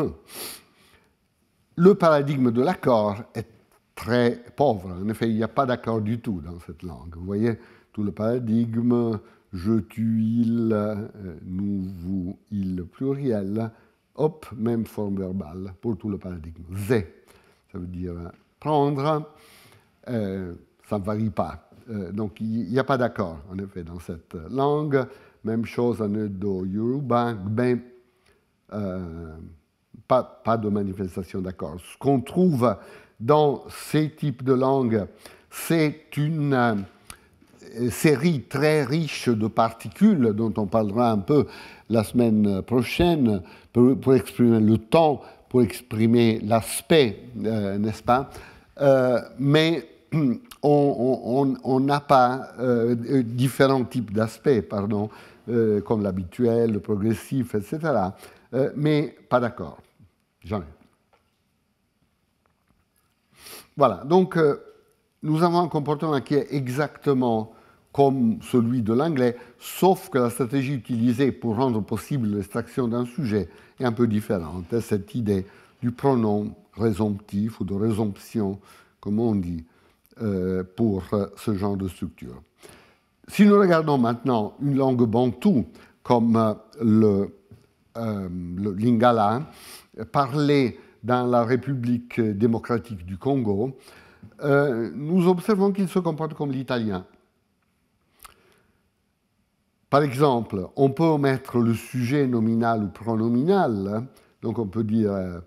A: Le paradigme de l'accord est très pauvre. En effet, il n'y a pas d'accord du tout dans cette langue. Vous voyez tout le paradigme je, tu, il, euh, nous, vous, il pluriel Hop, même forme verbale pour tout le paradigme. Zé, ça veut dire euh, prendre, euh, ça ne varie pas. Euh, donc il n'y a pas d'accord, en effet, dans cette langue. Même chose en Eudo-Yoruba, ben, pas, pas, de manifestation d'accord. Ce qu'on trouve dans ces types de langues, c'est une euh, série très riche de particules dont on parlera un peu la semaine prochaine pour, exprimer le temps, pour exprimer l'aspect, euh, n'est-ce pas euh, Mais on n'a pas différents types d'aspects, pardon, comme l'habituel, le progressif, etc. mais pas d'accord, jamais. Voilà, donc nous avons un comportement qui est exactement comme celui de l'anglais, sauf que la stratégie utilisée pour rendre possible l'extraction d'un sujet est un peu différente. Cette idée du pronom résomptif ou de résomption, comme on dit, euh, pour euh, ce genre de structure. Si nous regardons maintenant une langue bantoue comme euh, le, lingala, parlée dans la République démocratique du Congo, nous observons qu'il se comporte comme l'italien par exemple, on peut omettre le sujet nominal ou pronominal, hein. donc on peut dire euh,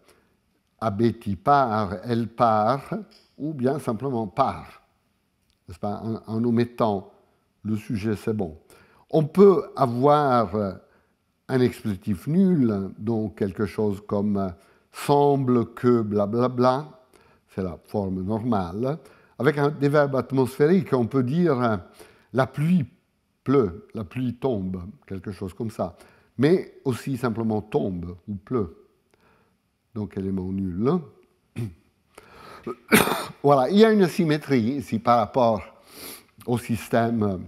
A: Abeti part, elle part, ou bien simplement part, n'est-ce pas en, omettant le sujet, c'est bon. On peut avoir euh, un expletif nul, hein, donc quelque chose comme euh, semble que blablabla, bla bla, c'est la forme normale. Avec un, des verbes atmosphériques, on peut dire la pluie pleut, la pluie tombe, quelque chose comme ça. Mais aussi simplement tombe ou pleut. Donc élément nul. voilà, il y a une symétrie ici par rapport au système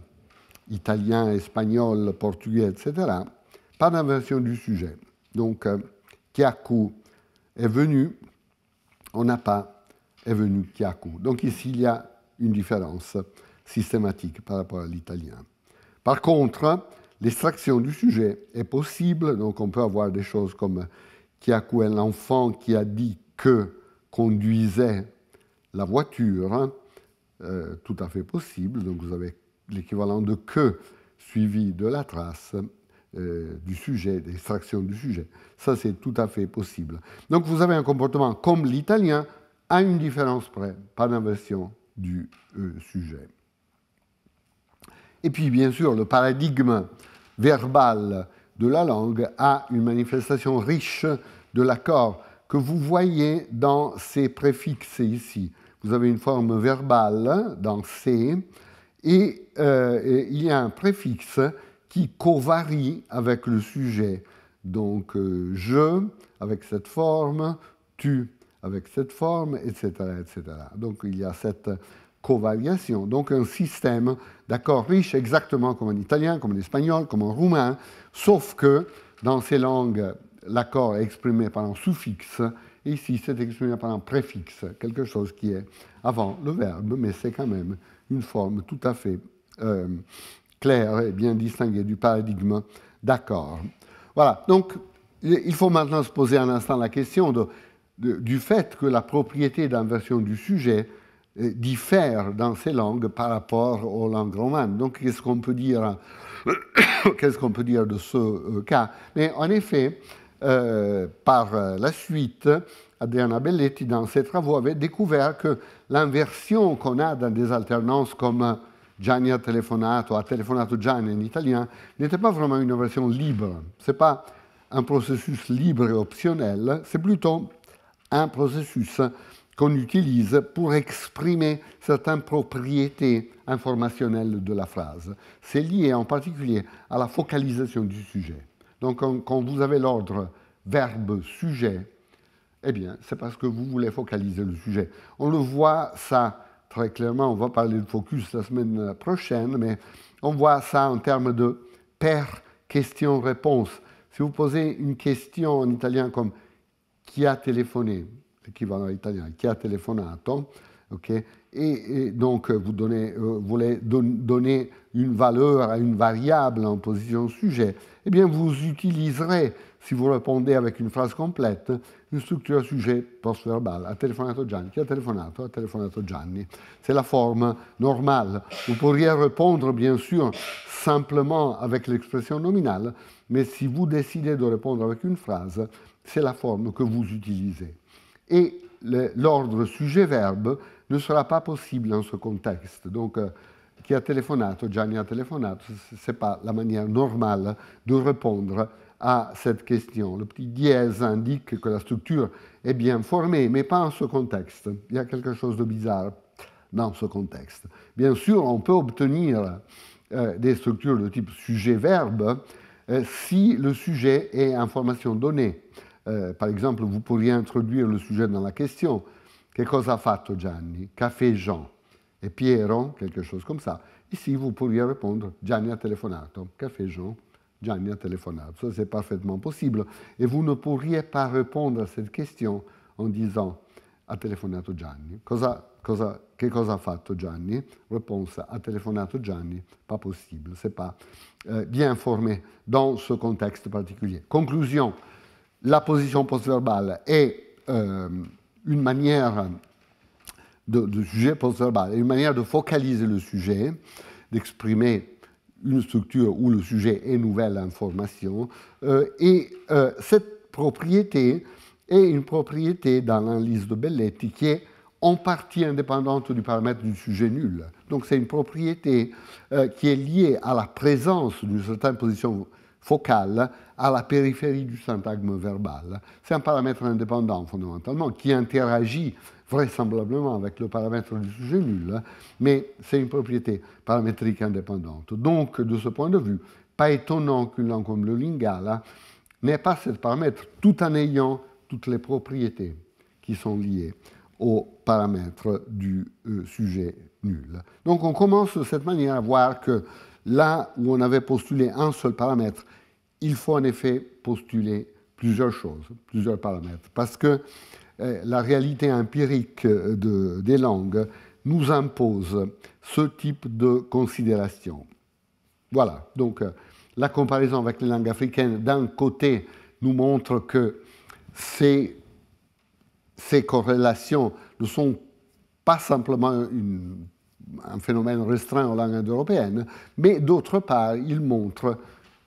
A: italien, espagnol, portugais, etc., par l'inversion du sujet. Donc, euh, Kiaku est venu, on n'a pas est venu Kiaku. Donc ici, il y a une différence systématique par rapport à l'italien. Par contre, l'extraction du sujet est possible, donc on peut avoir des choses comme qui a un l'enfant qui a dit que conduisait la voiture, hein, euh, tout à fait possible, donc vous avez l'équivalent de que suivi de la trace euh, du sujet, d'extraction du sujet. Ça, c'est tout à fait possible. Donc vous avez un comportement comme l'italien à une différence près, pas d'inversion du euh, sujet. Et puis, bien sûr, le paradigme verbal de la langue a une manifestation riche de l'accord que vous voyez dans ces préfixes ici. Vous avez une forme verbale dans C et, euh, il y a un préfixe qui covarie avec le sujet. Donc euh, je avec cette forme, tu avec cette forme, etc., etc. Donc il y a cette covariation, donc un système d'accord, riche exactement comme en italien, comme en espagnol, comme en roumain, sauf que dans ces langues, l'accord est exprimé par un suffixe, et ici c'est exprimé par un préfixe, quelque chose qui est avant le verbe, mais c'est quand même une forme tout à fait euh, claire et bien distinguée du paradigme d'accord. Voilà, donc il faut maintenant se poser un instant la question du fait que la propriété d'inversion du sujet euh, diffèrent dans ces langues par rapport aux langues romanes. Donc, qu'est-ce qu'on peut dire, qu'est-ce qu'on peut dire de ce euh, cas Mais en effet, euh, par la suite, Adriana Belletti, dans ses travaux, avait découvert que l'inversion qu'on a dans des alternances comme Gianni a telefonato, ha telefonato Gianni en italien, n'était pas vraiment une version libre. Ce n'est pas un processus libre et optionnel, c'est plutôt un processus qu'on utilise pour exprimer certaines propriétés informationnelles de la phrase. C'est lié en particulier à la focalisation du sujet. Donc quand vous avez l'ordre verbe-sujet, eh bien, c'est parce que vous voulez focaliser le sujet. On le voit ça très clairement, on va parler de focus la semaine prochaine, mais on voit ça en termes de père question-réponse. Si vous posez une question en italien comme qui a téléphoné l'équivalent italien, qui a téléphonato, et, e donc euh, euh, vous, voulez donner une valeur à une variable en position sujet, eh bien vous utiliserez, si vous répondez avec une phrase complète, une structure sujet post-verbale. Ha telefonato Gianni, chi ha telefonato, Ha telefonato Gianni. C'est la forme normale. Vous pourriez répondre, bien sûr, simplement avec l'expression nominale, mais si vous décidez de répondre avec une phrase, c'est la forme que vous utilisez et l'ordre sujet-verbe ne sera pas possible dans ce contexte. Donc, euh, qui a ha telefonato, Gianni ha telefonato, ce n'est pas la manière normale de répondre à cette question. Le petit dièse indique que la structure est bien formée, mais pas en ce contexte. Il y a quelque chose de bizarre dans ce contexte. Bien sûr, on peut obtenir euh, des structures de type sujet-verbe euh, si le sujet est information donnée. Eh, par exemple, vous pourriez introduire le sujet dans la question. Che cosa ha fatto Gianni? Qu'a fait Jean? Et Piero, quelque chose comme ça. Ici, vous pourriez répondre Gianni ha telefonato. Qu'a fait Jean? Gianni ha telefonato. C'est parfaitement possible. Et vous ne pourriez pas répondre à cette question en disant ha telefonato Gianni. Cosa, cosa, che cosa ha fatto Gianni? Réponse ha telefonato Gianni. Pas possible. C'est pas eh, bien formé dans ce contexte particulier. Conclusion la position postverbale est euh, une manière de, sujet postverbal, une manière de focaliser le sujet, d'exprimer une structure où le sujet est nouvelle information. Euh, et euh, cette propriété est une propriété dans l'analyse de Belletti qui est en partie indépendante du paramètre du sujet nul. Donc c'est une propriété euh, qui est liée à la présence d'une certaine position focale à la périphérie du syntagme verbal. C'est un paramètre indépendant fondamentalement qui interagit vraisemblablement avec le paramètre du sujet nul, mais c'est une propriété paramétrique indépendante. Donc, de ce point de vue, pas étonnant qu'une langue comme le lingala n'ait pas ce paramètre tout en ayant toutes les propriétés qui sont liées au paramètre du euh, sujet nul. Donc on commence de cette manière à voir que là où on avait postulé un seul paramètre il faut en effet postuler plusieurs choses, plusieurs paramètres, parce que eh, la réalité empirique euh, des langues nous impose ce type de considération. Voilà, donc euh, la comparaison avec les langues africaines, d'un côté, nous montre que ces, ces corrélations ne sont pas simplement un phénomène restreint aux langues européennes, mais d'autre part, il montre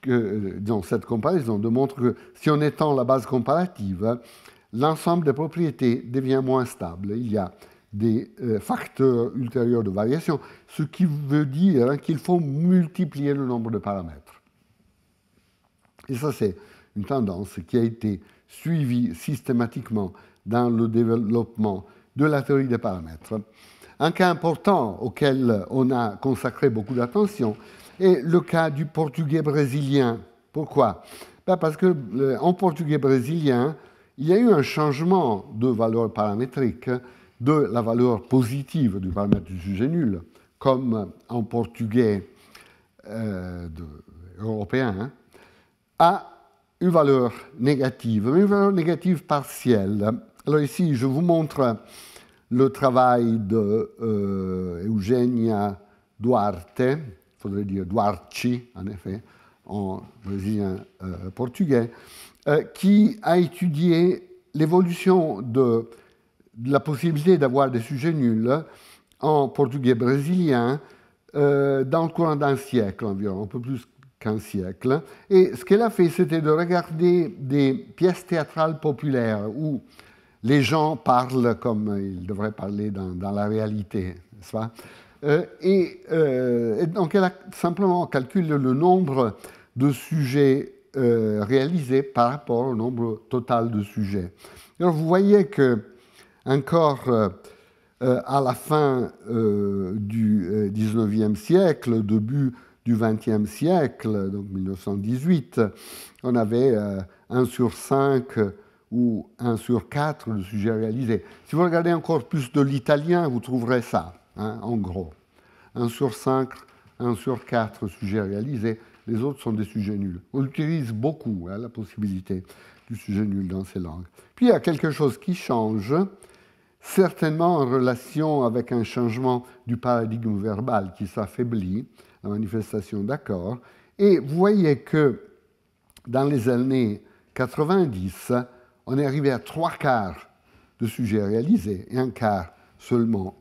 A: que, euh, cette comparaison démontre que si on étend la base comparative, l'ensemble des propriétés devient moins stable. Il y a des euh, facteurs ultérieurs de variation, ce qui veut dire hein, qu'il faut multiplier le nombre de paramètres. Et ça, c'est une tendance qui a été suivie systématiquement dans le développement de la théorie des paramètres. Un cas important auquel on a consacré beaucoup d'attention, et le cas du portugais brésilien. Pourquoi ben, Parce que euh, en portugais brésilien, il y a eu un changement de valeur paramétrique de la valeur positive du paramètre du sujet nul, comme en portugais euh, européen, hein, à une valeur négative, une valeur négative partielle. Alors ici, je vous montre le travail de euh, Eugenia Duarte, faudrait dire Duarte, en effet, en brésilien euh, portugais, euh, qui a étudié l'évolution de, la possibilité d'avoir des sujets nuls en portugais brésilien euh, dans le courant d'un siècle environ, un peu plus qu'un siècle. Et ce qu'elle a fait, c'était de regarder des pièces théâtrales populaires où les gens parlent comme ils devraient parler dans, dans la réalité, n'est-ce pas euh, euh, et, donc elle a simplement calculé le nombre de sujets euh, réalisés par rapport au nombre total de sujets. Alors vous voyez que encore à la fin du 19e siècle, début du 20e siècle, donc 1918, on avait 1 sur 5 ou 1 sur 4 de sujets réalisés. Si vous regardez encore plus de l'italien, vous trouverez ça. Hein, en gros. 1 sur 5, 1 sur 4 sujets réalisés, les autres sont des sujets nuls. On utilise beaucoup hein, la possibilité du sujet nul dans ces langues. Puis il y a quelque chose qui change, certainement en relation avec un changement du paradigme verbal qui s'affaiblit, la manifestation d'accord. Et vous voyez que dans les années 90, on est arrivé à trois quarts de sujets réalisés et un quart seulement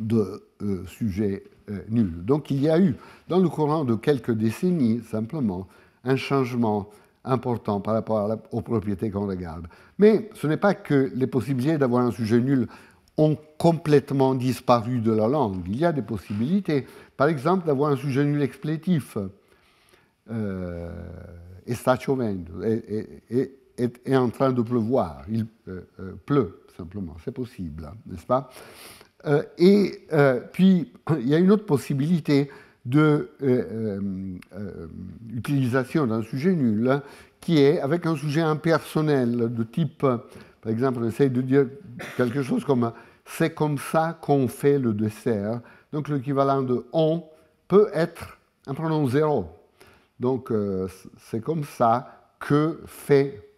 A: de euh, sujet sujets euh, nuls. Donc il y a eu, dans le courant de quelques décennies simplement, un changement important par rapport aux propriétés qu'on regarde. Mais ce n'est pas que les possibilités d'avoir un sujet nul ont complètement disparu de la langue. Il y a des possibilités, par exemple, d'avoir un sujet nul explétif. Euh, et et, est, en train de pleuvoir. Il euh, pleut simplement, c'est possible, hein, n'est-ce pas euh, et euh, puis, il y a une autre possibilité d'utilisation euh, d'un sujet nul, hein, qui est avec un sujet impersonnel, de type, par exemple, on essaye de dire quelque chose comme c'est comme ça qu'on fait le dessert. Donc l'équivalent de on peut être un pronom zéro. Donc c'est comme ça que fait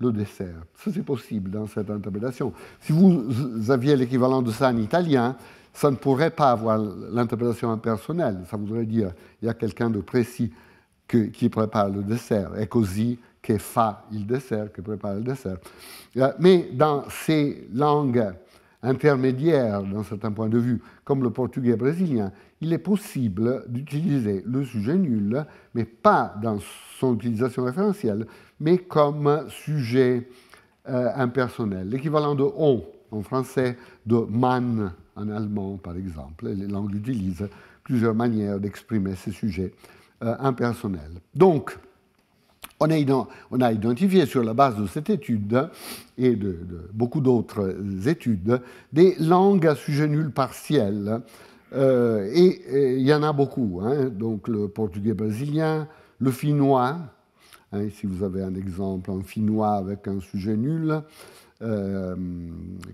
A: le dessert. Ça, c'est possible dans cette interprétation. Si vous aviez l'équivalent de ça en italien, ça ne pourrait pas avoir l'interprétation impersonnelle. Ça voudrait dire il y a quelqu'un de précis qui prépare le dessert. Et così che fa il dessert, qui prépare le dessert. Euh, mais dans ces langues intermédiaires, dans certains points de vue, comme le portugais brésilien, il est possible d'utiliser le sujet nul, mais pas dans son utilisation référentielle, mais comme sujet euh, impersonnel. L'équivalent de on en français, de man en allemand, par exemple. Les langues utilisent plusieurs manières d'exprimer ces sujets euh, impersonnels. Donc, on a, identifié sur la base de cette étude et de, beaucoup d'autres études des langues à sujet nul partiel. Euh, et il y en a beaucoup. Hein. donc le portugais brésilien, le finnois, ici, hein, vous avez un exemple en finnois avec un sujet nul, euh,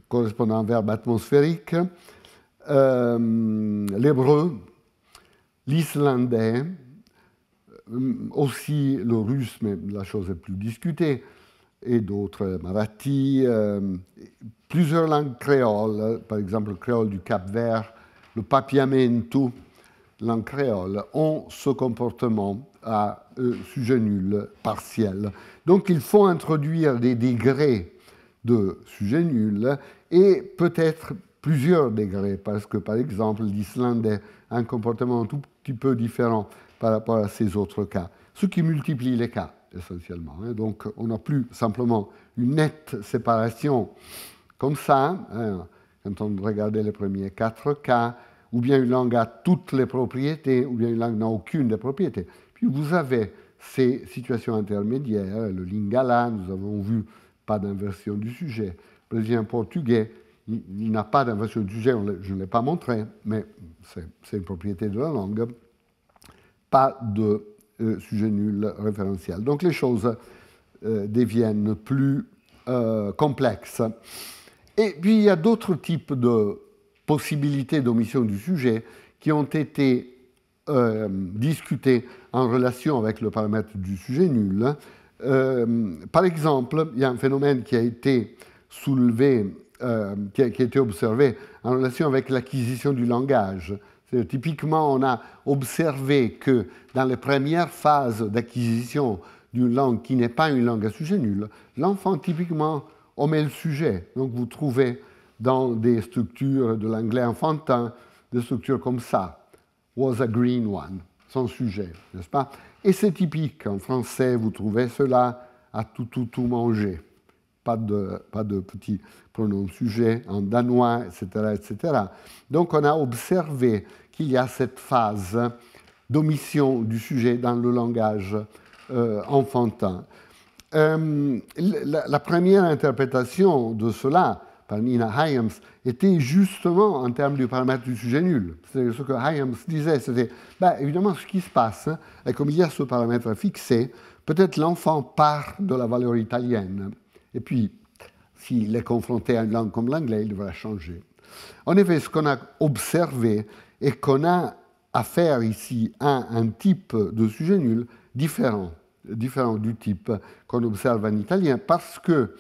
A: correspondant à un verbe atmosphérique. Euh, l'hébreu, l'islandais, euh, aussi le russe, mais la chose est plus discutée, et d'autres, marathi, plusieurs langues créoles, par exemple le créole du Cap-Vert, le papiamento, langue créole, ont ce comportement à euh, sujet nul partiel. Donc il faut introduire des degrés de sujet nul et peut-être plusieurs degrés, parce que par exemple l'Islande a un comportement un tout petit peu différent par rapport à ces autres cas, ce qui multiplie les cas essentiellement. Hein. Donc on n'a plus simplement une nette séparation comme ça, hein, quand on regardait les premiers quatre cas, ou bien une langue a toutes les propriétés, ou bien une langue n'a aucune des propriétés vous avez ces situations intermédiaires, le lingala, nous avons vu pas d'inversion du sujet. Le brésilien portugais, il, n'a pas d'inversion du sujet, je ne l'ai pas montré, mais c'est une propriété de la langue. Pas de euh, sujet nul référentiel. Donc les choses euh, deviennent plus euh, complexes. Et puis il y a d'autres types de possibilités d'omission du sujet qui ont été euh, discuter en relation avec le paramètre du sujet nul. Hein. Euh, par exemple, il y a un phénomène qui a été soulevé, euh, qui, a, qui, a, été observé en relation avec l'acquisition du langage. Typiquement, on a observé que dans les premières phases d'acquisition d'une langue qui n'est pas une langue à sujet nul, l'enfant typiquement omet le sujet. Donc vous trouvez dans des structures de l'anglais enfantin des structures comme ça, was a green one, sans sujet, n'est-ce pas Et c'est typique, en français, vous trouvez cela à tout, tout, tout manger. Pas de, pas de petit pronom sujet en danois, etc., etc. Donc on a observé qu'il y a cette phase d'omission du sujet dans le langage euh, enfantin. Euh, la, la, première interprétation de cela, parmi Hyams, était justement en termes du paramètre du sujet nul. C'est ce que Hyams disait, c'était bah, évidemment ce qui se passe, hein, et comme il y a ce paramètre fixé, peut-être l'enfant part de la valeur italienne, et puis s'il est confronté à une langue comme l'anglais, il devra changer. En effet, ce qu'on a observé est qu'on a affaire ici à un type de sujet nul différent, différent du type qu'on observe en italien, parce que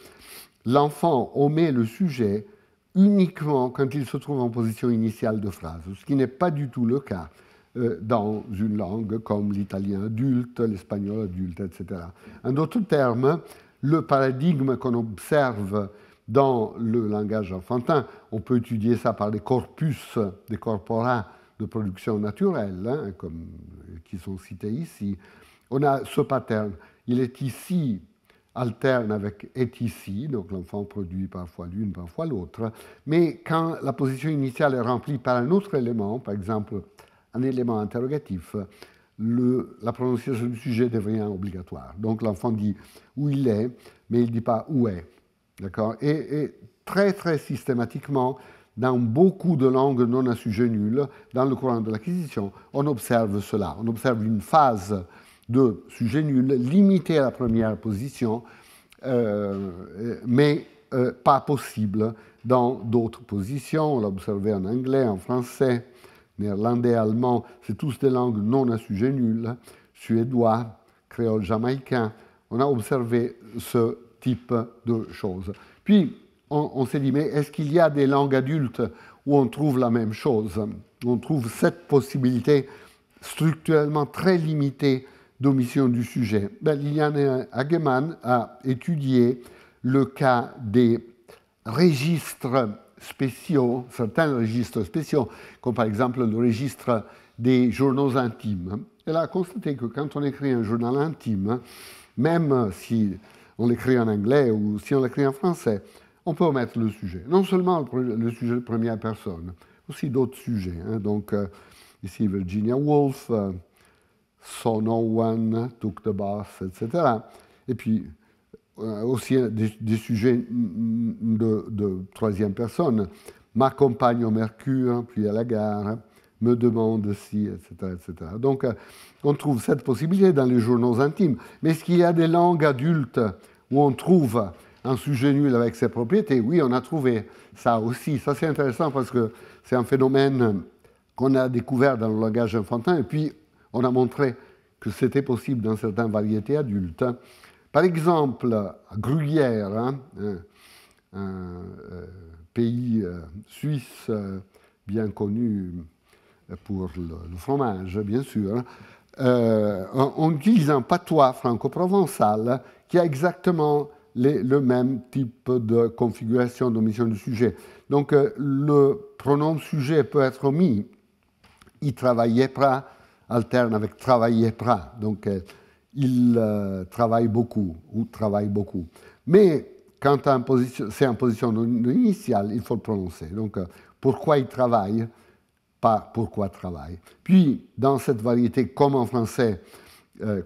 A: l'enfant omet le sujet uniquement quand il se trouve en position initiale de phrase, ce qui n'est pas du tout le cas euh, dans une langue comme l'italien adulte, l'espagnol adulte, etc. En d'autres termes, le paradigme qu'on observe dans le langage enfantin, on peut étudier ça par des corpus, des corpora de production naturelle, hein, comme, qui sont cités ici, on a ce pattern. Il est ici alterne avec est ici », donc l'enfant produit parfois l'une, parfois l'autre, mais quand la position initiale est remplie par un autre élément, par exemple un élément interrogatif, la prononciation du sujet devient obligatoire. Donc l'enfant dit où il est, mais il ne dit pas où est. D'accord et, et, très, très systématiquement, dans beaucoup de langues non à sujet nul, dans le courant de l'acquisition, on observe cela. On observe une phase de sujet nuls, limité à la première position, euh, mais euh, pas possible dans d'autres positions. On l'a observé en anglais, en français, néerlandais, allemand, c'est tous des langues non à sujet nul, suédois, créole jamaïcain. On a observé ce type de choses. Puis, on, on s'est dit, mais est-ce qu'il y a des langues adultes où on trouve la même chose On trouve cette possibilité structurellement très limitée d'omission du sujet. Ben, Liliane Hageman a étudié le cas des registres spéciaux, certains registres spéciaux, comme par exemple le registre des journaux intimes. Elle a constaté que quand on écrit un journal intime, même si on l'écrit en anglais ou si on l'écrit en français, on peut omettre le sujet. Non seulement le sujet de première personne, aussi d'autres sujets. Hein. Donc, euh, ici, Virginia Woolf, euh, So No One Took the Bus, etc. Et puis, euh, aussi des, sujets de, troisième personne. M'accompagne au Mercure, puis à la gare, me demande si, etc. etc. Donc, euh, on trouve cette possibilité dans les journaux intimes. Mais est-ce qu'il y a des langues adultes où on trouve un sujet nul avec ses propriétés Oui, on a trouvé ça aussi. Ça, c'est intéressant parce que c'est un phénomène qu'on a découvert dans le langage enfantin. Et puis, on a montré que c'était possible dans certaines variétés adultes. Par exemple, Gruyère, hein, un, euh, pays euh, suisse euh, bien connu pour le, fromage, bien sûr, on, utilise un patois franco-provençal qui a exactement le même type de configuration d'omission du sujet. Donc le pronom sujet peut être omis. Il travaillait pas alterne avec travailler pas. Donc, euh, il euh, travaille beaucoup ou travaille beaucoup. Mais quand c'est en position initiale, il faut le prononcer. Donc, euh, pourquoi il travaille, pas pourquoi travaille. Puis, dans cette variété, comme en français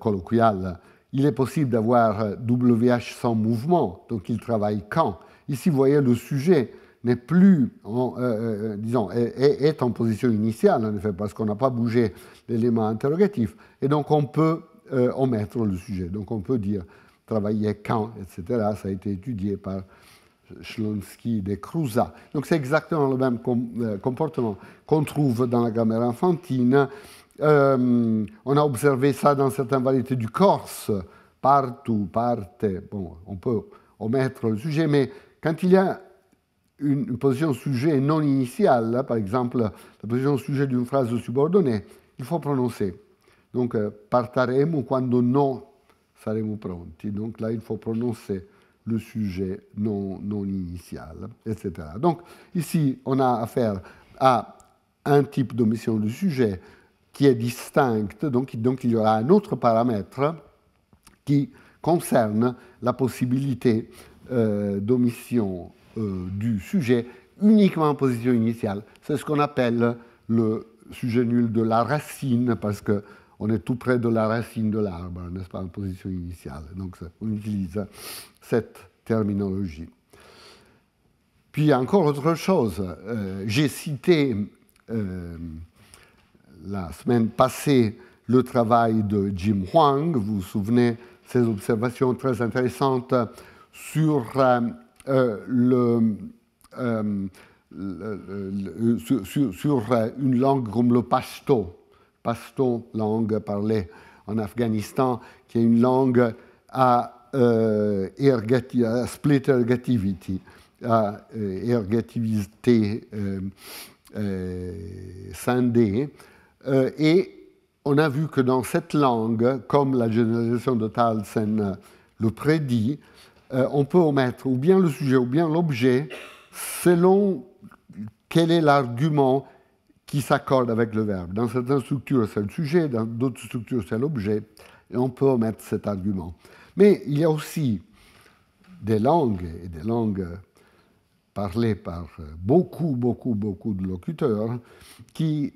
A: colloquial, il est possible d'avoir WH sans mouvement, donc il travaille quand. Ici, vous voyez le sujet n'est plus, en, euh, euh, euh, disons, est, en position initiale, en effet, parce qu'on n'a pas bougé l'élément interrogatif. Et donc, on peut omettre le sujet. Donc, on peut dire travailler quand, etc. Ça a été étudié par Schlonsky de Cruza. Donc, c'est exactement le même comportement qu'on trouve dans la grammaire enfantine. on a observé ça dans certaines variétés du corse, partout, parte. Bon, on peut omettre le sujet, mais quand il y a une position sujet non initiale, hein. par exemple la position sujet d'une phrase subordonnée, il faut prononcer. Donc euh, partaremo quando non saremo pronti. Donc là, il faut prononcer le sujet non, non initial, etc. Donc ici, on a affaire à un type d'omission du sujet qui est distincte, donc, donc il y aura un autre paramètre qui concerne la possibilité euh, d'omission euh, du sujet uniquement en position initiale. C'est ce qu'on appelle le sujet nul de la racine, parce que on est tout près de la racine de l'arbre, n'est-ce pas, en position initiale. Donc on utilise cette terminologie. Puis encore autre chose, euh, j'ai cité euh, la semaine passée le travail de Jim Huang, vous vous souvenez, ses observations très intéressantes sur euh, euh, sur, euh, une langue comme le pashto, pashto, langue parlée en Afghanistan, qui est une langue à, split ergativity, à ergativité scindée. et on a vu que dans cette langue, comme la généralisation de Talsen le prédit, euh, on peut omettre ou bien le sujet ou bien l'objet selon quel est l'argument qui s'accorde avec le verbe. Dans certaines structures, c'est le sujet, dans d'autres structures, c'est l'objet, et on peut omettre cet argument. Mais il y a aussi des langues, et des langues parlées par beaucoup, beaucoup, beaucoup de locuteurs, qui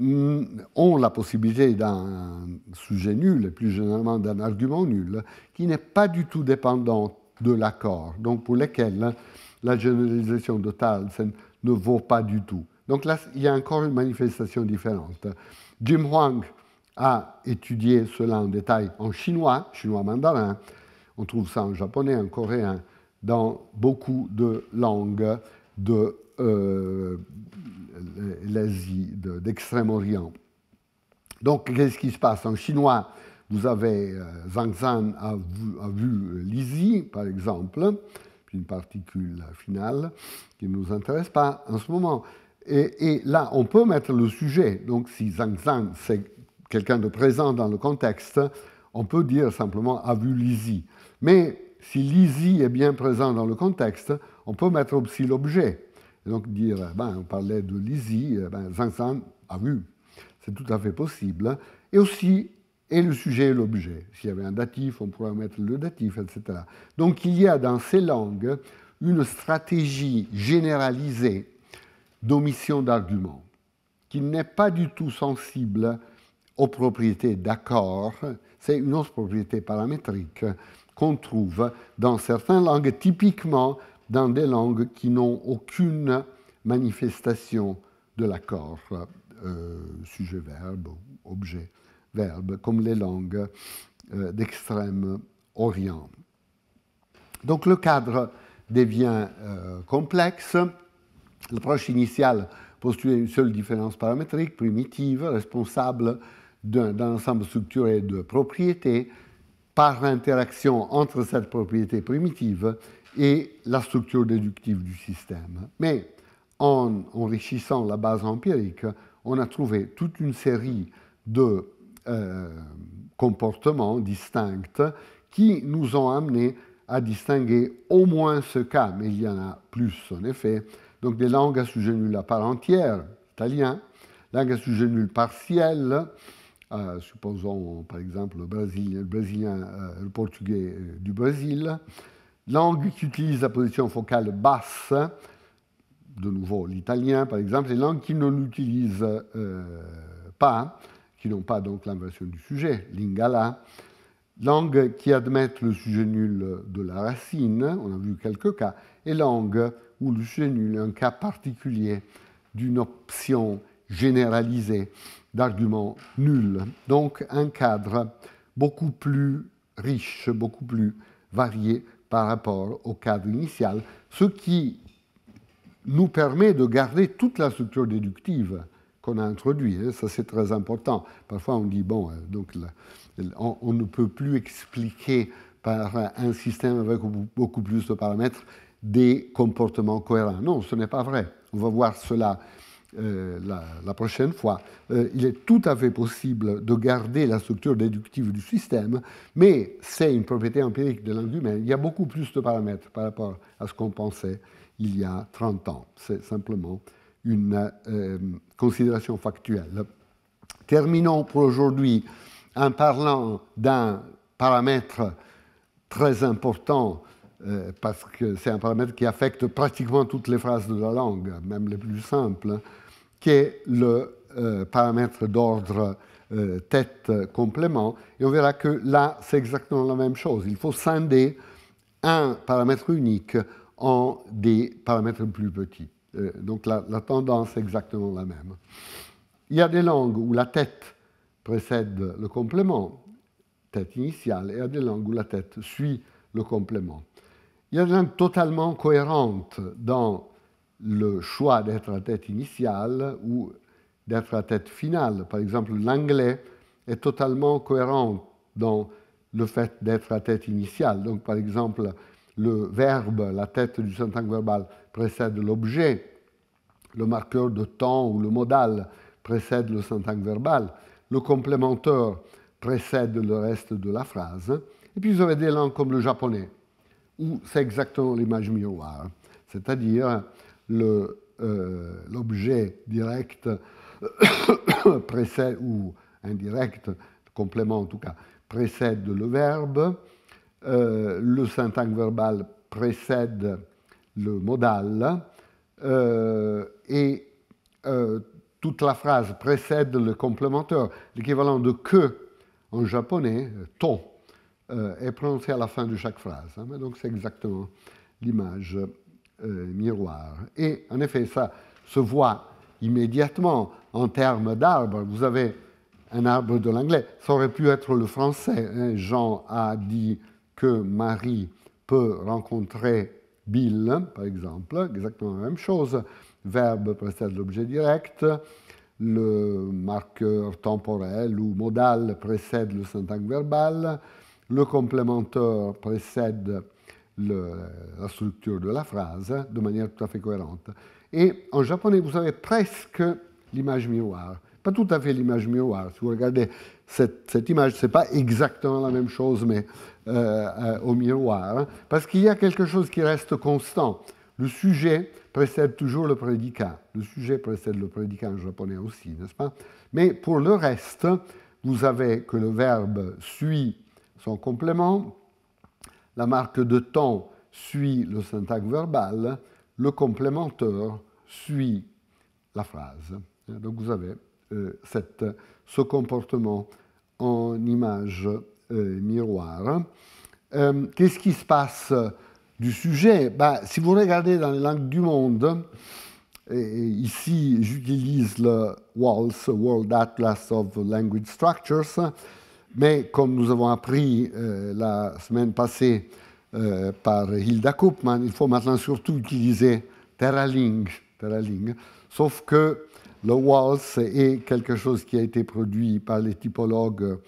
A: Mm, ont la possibilité d'un sujet nul, et plus généralement d'un argument nul, qui n'est pas du tout dépendant de l'accord, donc pour lesquels la généralisation de Talsen ne vaut pas du tout. Donc là, il y a encore une manifestation différente. Jim Huang a étudié cela en détail en chinois, chinois mandarin, on trouve ça en japonais, en coréen, dans beaucoup de langues de euh, l'Asie d'Extrême-Orient. Donc, qu'est-ce qui se passe En chinois, vous avez euh, Zhang Zhan a vu, Lizi, par exemple, une particule finale qui ne nous intéresse pas en ce moment. Et, là, on peut mettre le sujet. Donc, si Zhang Zhan, c'est quelqu'un de présent dans le contexte, on peut dire simplement a vu Lizi. Mais si Lizi est bien présent dans le contexte, on peut mettre aussi l'objet donc dire, ben, on parlait de l'ISI, euh, ben, Vincent a vu, c'est tout à fait possible. Hein. Et aussi, et le sujet et l'objet. S'il y avait un datif, on pourrait mettre le datif, etc. Donc il y a dans ces langues une stratégie généralisée d'omission d'arguments, qui n'est pas du tout sensible aux propriétés d'accord, c'est une autre propriété paramétrique qu'on trouve dans certaines langues, typiquement dans des langues qui n'ont aucune manifestation de l'accord euh, sujet-verbe, objet-verbe, comme les langues euh, d'extrême-orient. Donc le cadre devient euh, complexe. L'approche initiale postulait une seule différence paramétrique, primitive, responsable d'un ensemble structuré de propriétés par interaction entre cette propriété primitive et la structure déductive du système. Mais en enrichissant la base empirique, on a trouvé toute une série de euh, comportements distincts qui nous ont amenés à distinguer au moins ce cas, mais il y en a plus en effet. Donc des langues à sujet nul à part entière, italien, langues à sujet nul partiel, euh, supposons par exemple le brésilien, euh, le portugais du Brésil, Langues qui utilisent la position focale basse, de nouveau l'italien par exemple, les langues qui ne l'utilisent euh, pas, qui n'ont pas donc l'inversion du sujet, lingala, langues qui admettent le sujet nul de la racine, on a vu quelques cas, et langues où le sujet nul est un cas particulier d'une option généralisée d'argument nul. Donc un cadre beaucoup plus riche, beaucoup plus varié par rapport au cadre initial, ce qui nous permet de garder toute la structure déductive qu'on a introduite. Hein. Ça, c'est très important. Parfois, on dit, bon, euh, donc, on ne peut plus expliquer par un système avec beaucoup plus de paramètres des comportements cohérents. Non, ce n'est pas vrai. On va voir cela euh, la, prochaine fois, euh, il est tout à fait possible de garder la structure déductive du système, mais c'est une propriété empirique de humain Il y a beaucoup plus de paramètres par rapport à ce qu'on pensait il y a 30 ans. C'est simplement une euh, considération factuelle. Terminons pour aujourd'hui en parlant d'un paramètre très important euh, parce que c'est un paramètre qui affecte pratiquement toutes les phrases de la langue, même les plus simples, hein, qui est le euh, paramètre d'ordre euh, tête-complément. Et on verra que là, c'est exactement la même chose. Il faut scinder un paramètre unique en des paramètres plus petits. donc la, la, tendance est exactement la même. Il y a des langues où la tête précède le complément, tête initiale, et il y a des langues où la tête suit le complément. Il y a des langues totalement cohérentes dans le choix d'être à tête initiale ou d'être à tête finale. Par exemple, l'anglais est totalement cohérent dans le fait d'être à tête initiale. Donc, par exemple, le verbe, la tête du syntagme verbal précède l'objet, le marqueur de temps ou le modal précède le syntagme verbal, le complémentaire précède le reste de la phrase. Et puis vous avez des langues comme le japonais, où c'est exactement l'image miroir, c'est-à-dire euh, l'objet direct précède, ou indirect, complément en tout cas, précède le verbe, euh, le syntagme verbal précède le modal, euh, et toute la phrase précède le complémentaire, l'équivalent de que en japonais, ton. Euh, est prononcée à la fin de chaque phrase. Hein, donc c'est exactement l'image euh, miroir. Et en effet, ça se voit immédiatement en termes d'arbre. Vous avez un arbre de l'anglais. Ça aurait pu être le français. Hein. Jean a dit que Marie peut rencontrer Bill, hein, par exemple, exactement la même chose. Verbe précède l'objet direct, le marqueur temporel ou modal précède le syntagme verbal, le complémentaire précède la structure de la phrase hein, de manière tout à fait cohérente. Et en japonais, vous avez presque l'image miroir. Pas tout à fait l'image miroir. Si vous regardez cette, image, ce n'est pas exactement la même chose, mais euh, euh, au miroir, hein, parce qu'il y a quelque chose qui reste constant. Le sujet précède toujours le prédicat. Le sujet précède le prédicat en japonais aussi, n'est-ce pas Mais pour le reste, vous avez que le verbe suit son complément. La marque de temps suit le syntaxe verbal. Le complémenteur suit la phrase. Donc vous avez euh, ce comportement en image euh, miroir. Euh, qu'est-ce qui se passe du sujet ben, Si vous regardez dans les langues du monde, ici j'utilise le WALS, World Atlas of Language Structures, mais comme nous avons appris euh, la semaine passée euh, par Hilda Koopman, il faut maintenant surtout utiliser TerraLing. Sauf que le WALS est quelque chose qui a été produit par les typologues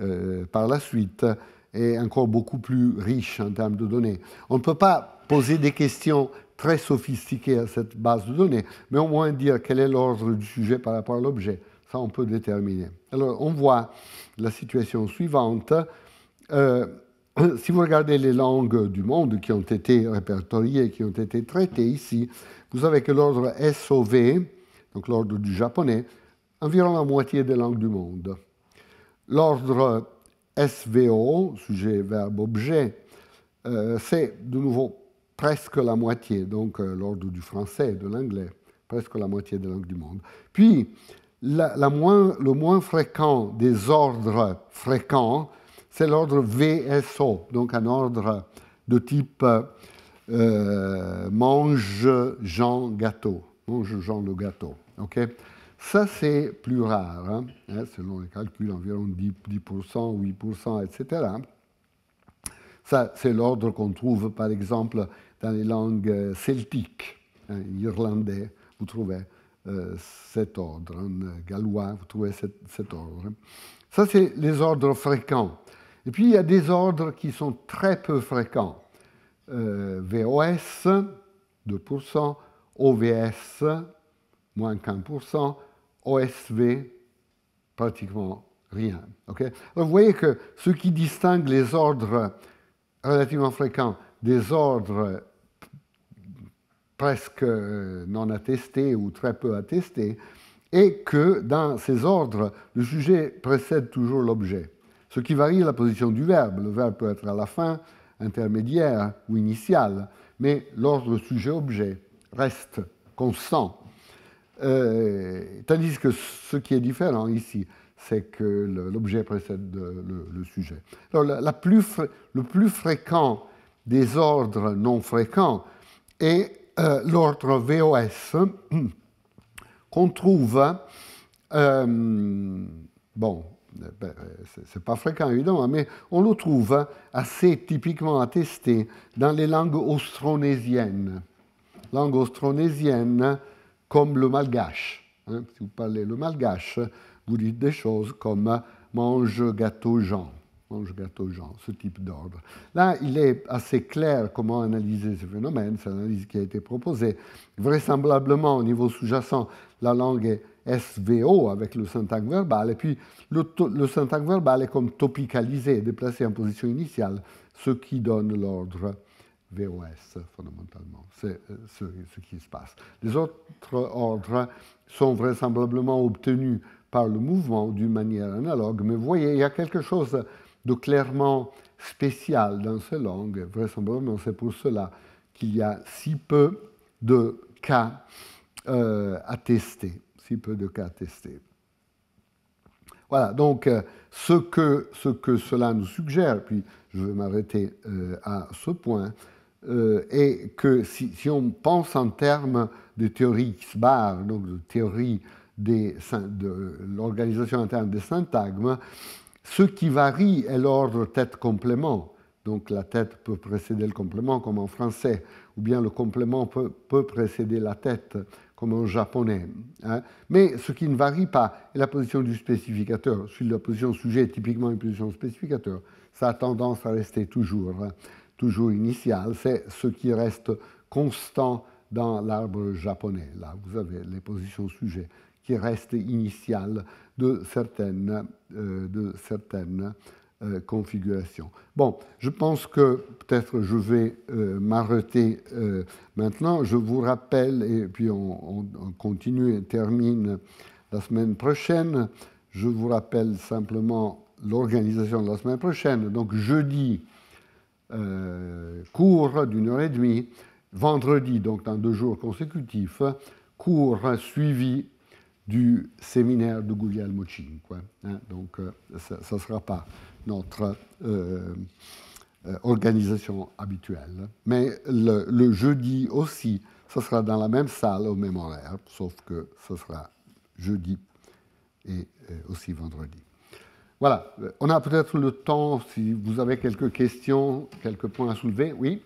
A: euh, par la suite et encore beaucoup plus riche en termes de données. On ne peut pas poser des questions très sophistiquées à cette base de données, mais au moins dire quel est l'ordre du sujet par rapport à l'objet. Ça, on peut déterminer. Alors, on voit la situation suivante. Euh, si vous regardez les langues du monde qui ont été répertoriées, qui ont été traitées ici, vous savez que l'ordre SOV, donc l'ordre du japonais, environ la moitié des langues du monde. L'ordre SVO, sujet, verbe, objet, euh, c'est de nouveau presque la moitié, donc euh, l'ordre du français de l'anglais, presque la moitié des langues du monde. Puis, la, moins, le moins fréquent des ordres fréquents, c'est l'ordre VSO, donc un ordre de type euh, mange, Jean, gâteau. Mange, Jean, le gâteau. ça, c'est plus rare, hein, hein, selon les calculs, environ 10%, 8%, etc. Ça, c'est l'ordre qu'on trouve, par exemple, dans les langues euh, celtiques, hein, irlandais, vous trouvez euh, cet ordre. En hein, gallois, vous trouvez cet, ordre. Hein. Ça, c'est les ordres fréquents. Et puis, il y a des ordres qui sont très peu fréquents. Euh, VOS, 2%, OVS, moins 15%, OSV, pratiquement rien. ok vous voyez que ce qui distingue les ordres relativement fréquents des ordres presque euh, non attesté ou très peu attesté, et que dans ces ordres, le sujet précède toujours l'objet, ce qui varie la position du verbe. Le verbe peut être à la fin, intermédiaire ou initial, mais l'ordre sujet-objet reste constant. Euh, tandis que ce qui est différent ici, c'est que l'objet précède le, sujet. plus, le plus fréquent des ordres non fréquents est euh, l'ordre VOS qu'on trouve, euh, bon, ben, c'est pas fréquent évidemment, mais on le trouve assez typiquement attesté dans les langues austronésiennes. Langues austronésiennes comme le malgache. Hein. si vous parlez le malgache, vous dites des choses comme mange, gâteau, Jean mange gâteau gens ce type d'ordre. Là, il est assez clair comment analyser ce phénomène, c'est analyse qui a été proposée. Vraisemblablement, au niveau sous-jacent, la langue est SVO avec le syntagme verbal, et puis le, le verbal est comme topicalisé, déplacé en position initiale, ce qui donne l'ordre VOS, fondamentalement. C'est euh, ce, ce qui se passe. Les autres ordres sont vraisemblablement obtenus par le mouvement d'une manière analogue, mais vous voyez, il y a quelque chose de clairement spécial dans ces langues. Vraisemblablement, c'est pour cela qu'il y a si peu de cas euh, attestés. Si peu de cas attestés. Voilà, donc euh, ce que, ce que cela nous suggère, puis je vais m'arrêter euh, à ce point, est que si, on pense en termes de théorie X-bar, donc de théorie des, de l'organisation interne des syntagmes, ce qui varie est l'ordre tête-complément. Donc la tête peut précéder le complément comme en français, ou bien le complément peut, précéder la tête comme en japonais. Hein. Mais ce qui ne varie pas est la position du spécificateur. Si la position sujet est typiquement une position spécificateur, ça a tendance à rester toujours, hein, toujours initiale. C'est ce qui reste constant dans l'arbre japonais. Là, vous avez les positions sujet qui restent initiales de certaines, euh, de certaines euh, Bon, je pense que peut-être je vais euh, m'arrêter maintenant. Je vous rappelle, et puis on, continue et termine la semaine prochaine. Je vous rappelle simplement l'organisation de la semaine prochaine. Donc jeudi, cours d'une heure et demie. Vendredi, donc dans deux jours consécutifs, cours suivi du séminaire de Guglielmo Cinque. Hein. donc, ce euh, ne sera pas notre euh, euh, organisation habituelle. Mais le, jeudi aussi, ce sera dans la même salle au même horaire, sauf que ce sera jeudi et aussi vendredi. Voilà, on a peut-être le temps, si vous avez quelques questions, quelques points à soulever. Oui